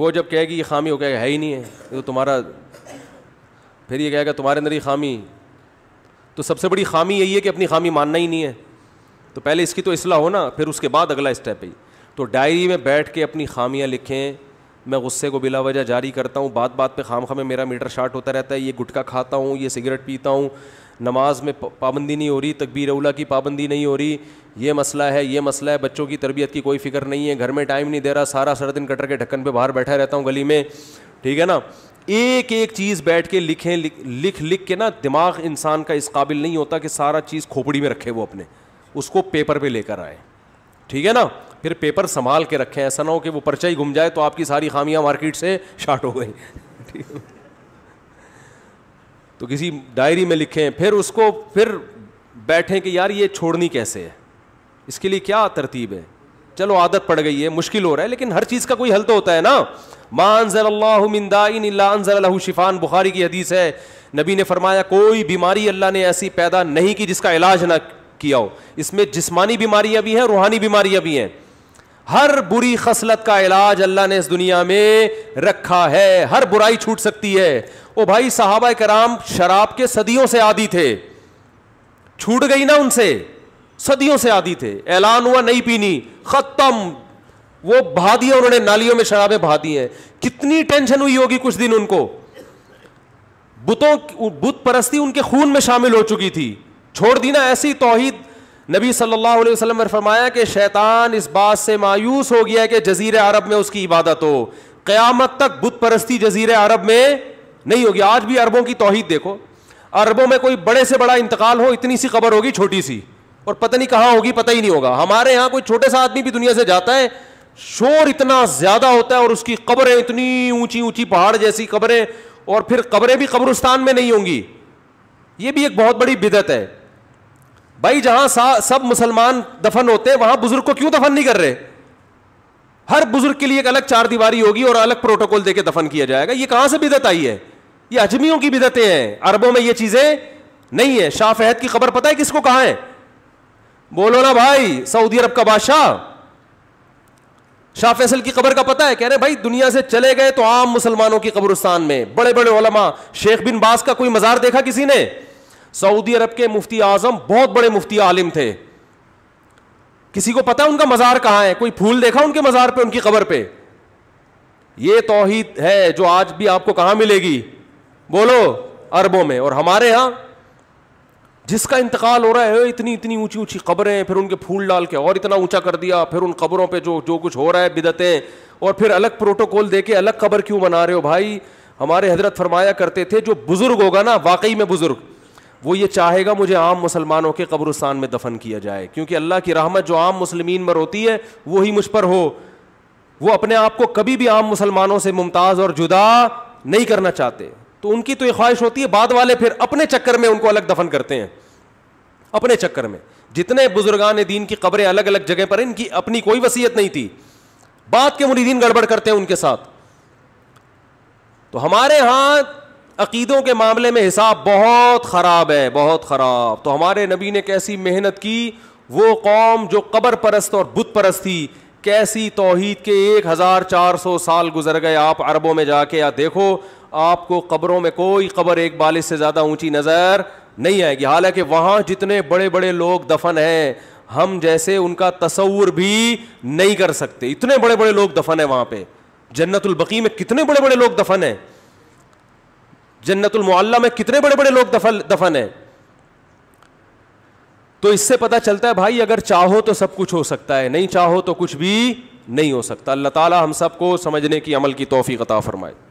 वो जब कहेगी ये खामी हो कहेगा है ही नहीं है तो तुम्हारा फिर ये कहेगा तुम्हारे अंदर ही खामी तो सबसे बड़ी खामी यही है कि अपनी खामी मानना ही नहीं है तो पहले इसकी तो इसलाह हो ना फिर उसके बाद अगला स्टेप है तो डायरी में बैठ के अपनी ख़ामियाँ लिखें मैं गुस्से को बिला वजह जारी करता हूँ बात बात पे खाम ख़ामे मेरा मीटर शार्ट होता रहता है ये गुटखा खाता हूँ ये सिगरेट पीता हूँ नमाज में पाबंदी नहीं हो रही तकबीर उला की पाबंदी नहीं हो रही ये मसला है ये मसला है बच्चों की तरबियत की कोई फिक्र नहीं है घर में टाइम नहीं दे रहा सारा सारा दिन कटर के ढक्कन पर बाहर बैठा रहता हूँ गली में ठीक है ना एक एक चीज़ बैठ के लिखें लिख लिख लिख के ना दिमाग इंसान का इस काबिल नहीं होता कि सारा चीज़ खोपड़ी में रखे वो अपने उसको पेपर पे लेकर आए ठीक है ना फिर पेपर संभाल के रखें ऐसा ना हो कि वो पर्चा ही घुम जाए तो आपकी सारी खामियां मार्केट से शार्ट हो गई तो किसी डायरी में लिखें फिर उसको फिर बैठें कि यार ये छोड़नी कैसे है इसके लिए क्या तरतीब है चलो आदत पड़ गई है मुश्किल हो रहा है लेकिन हर चीज़ का कोई हल तो होता है ना मानजल्लादाइन शिफान बुखारी की हदीस है नबी ने फरमाया कोई बीमारी अल्लाह ने ऐसी पैदा नहीं की जिसका इलाज ना किया हो इसमें जिसमानी बीमारियां भी हैं रूहानी बीमारियां भी हैं हर बुरी खसलत का इलाज अल्लाह ने इस दुनिया में रखा है हर बुराई छूट सकती है ओ भाई साहबा कराम शराब के सदियों से आदि थे छूट गई ना उनसे सदियों से आदि थे ऐलान हुआ नहीं पीनी खत्म वो बहा दिया उन्होंने नालियों में शराबें बहा दी हैं कितनी टेंशन हुई होगी कुछ दिन उनको बुतों बुत परस्ती उनके खून में शामिल हो चुकी थी छोड़ दी ना ऐसी तोहहीद नबी सल्लल्लाहु अलैहि वसल्लम ने फरमाया कि शैतान इस बात से मायूस हो गया कि जजीर अरब में उसकी इबादत हो क़यामत तक बुत परस्ती जजीर अरब में नहीं होगी आज भी अरबों की तोहहीद देखो अरबों में कोई बड़े से बड़ा इंतकाल हो इतनी सी खबर होगी छोटी सी और पता नहीं कहाँ होगी पता ही नहीं होगा हमारे यहाँ कोई छोटे सा आदमी भी दुनिया से जाता है शोर इतना ज़्यादा होता है और उसकी कब्रें इतनी ऊंची ऊंची पहाड़ जैसी कब्रें और फिर कब्रें भी कब्रस्तान में नहीं होंगी ये भी एक बहुत बड़ी बिदत है भाई जहां सब मुसलमान दफन होते हैं वहां बुजुर्ग को क्यों दफन नहीं कर रहे हर बुजुर्ग के लिए एक अलग चार दीवारी होगी और अलग प्रोटोकॉल देकर दफन किया जाएगा ये कहां से बिदत आई है ये अजमियों की बिदतें हैं अरबों में यह चीजें नहीं है शाह फहद की खबर पता है किसको कहा है बोलो ना भाई सऊदी अरब का बादशाह शाह फैसल की खबर का पता है कह रहे भाई दुनिया से चले गए तो आम मुसलमानों की कब्रिस्तान में बड़े बड़े ओलमा शेख बिन बास का कोई मजार देखा किसी ने सऊदी अरब के मुफ्ती आजम बहुत बड़े मुफ्ती आलिम थे किसी को पता उनका मज़ार कहाँ है कोई फूल देखा उनके मज़ार पर उनकी खबर पे ये तोहहीद है जो आज भी आपको कहां मिलेगी बोलो अरबों में और हमारे यहां जिसका इंतकाल हो रहा है इतनी इतनी ऊंची ऊंची खबरें फिर उनके फूल डाल के और इतना ऊंचा कर दिया फिर उन खबरों पर जो जो कुछ हो रहा है बिदतें और फिर अलग प्रोटोकॉल दे के अलग खबर क्यों बना रहे हो भाई हमारे हजरत फरमाया करते थे जो बुज़ुर्ग होगा ना वाकई में बुज़ुर्ग वो ये चाहेगा मुझे आम मुसलमानों के कब्रस्तान में दफन किया जाए क्योंकि अल्लाह की राहमत जो आम मुसलमीन पर होती है वो ही मुझ पर हो वो अपने आप को कभी भी आम मुसलमानों से मुमताज़ और जुदा नहीं करना चाहते तो उनकी तो ये ख्वाहिश होती है बाद वाले फिर अपने चक्कर में उनको अलग दफन करते हैं अपने चक्कर में जितने बुजुर्गान दीन की कब्रें अलग अलग जगह पर इनकी अपनी कोई वसीयत नहीं थी बात के मुरीदीन गड़बड़ करते हैं उनके साथ तो हमारे यहां अकीदों के मामले में हिसाब बहुत ख़राब है बहुत ख़राब तो हमारे नबी ने कैसी मेहनत की वो कौम जो कबर परस्त और बुत परस्त थी कैसी तोहहीद के एक हज़ार चार सौ साल गुजर गए आप अरबों में जाके या देखो आपको कबरों में कोई कबर एक बालिश से ज़्यादा ऊंची नज़र नहीं आएगी हालांकि वहां जितने बड़े बड़े लोग दफन हैं हम जैसे उनका तस्वूर भी नहीं कर सकते इतने बड़े बड़े लोग दफन हैं वहाँ पर जन्नतुलबकी में कितने बड़े बड़े लोग दफन हैं जन्नतुलमोल्ला में कितने बड़े बड़े लोग दफन दफन हैं तो इससे पता चलता है भाई अगर चाहो तो सब कुछ हो सकता है नहीं चाहो तो कुछ भी नहीं हो सकता अल्लाह ताला हम सबको समझने की अमल की तोफ़ी कता फरमाए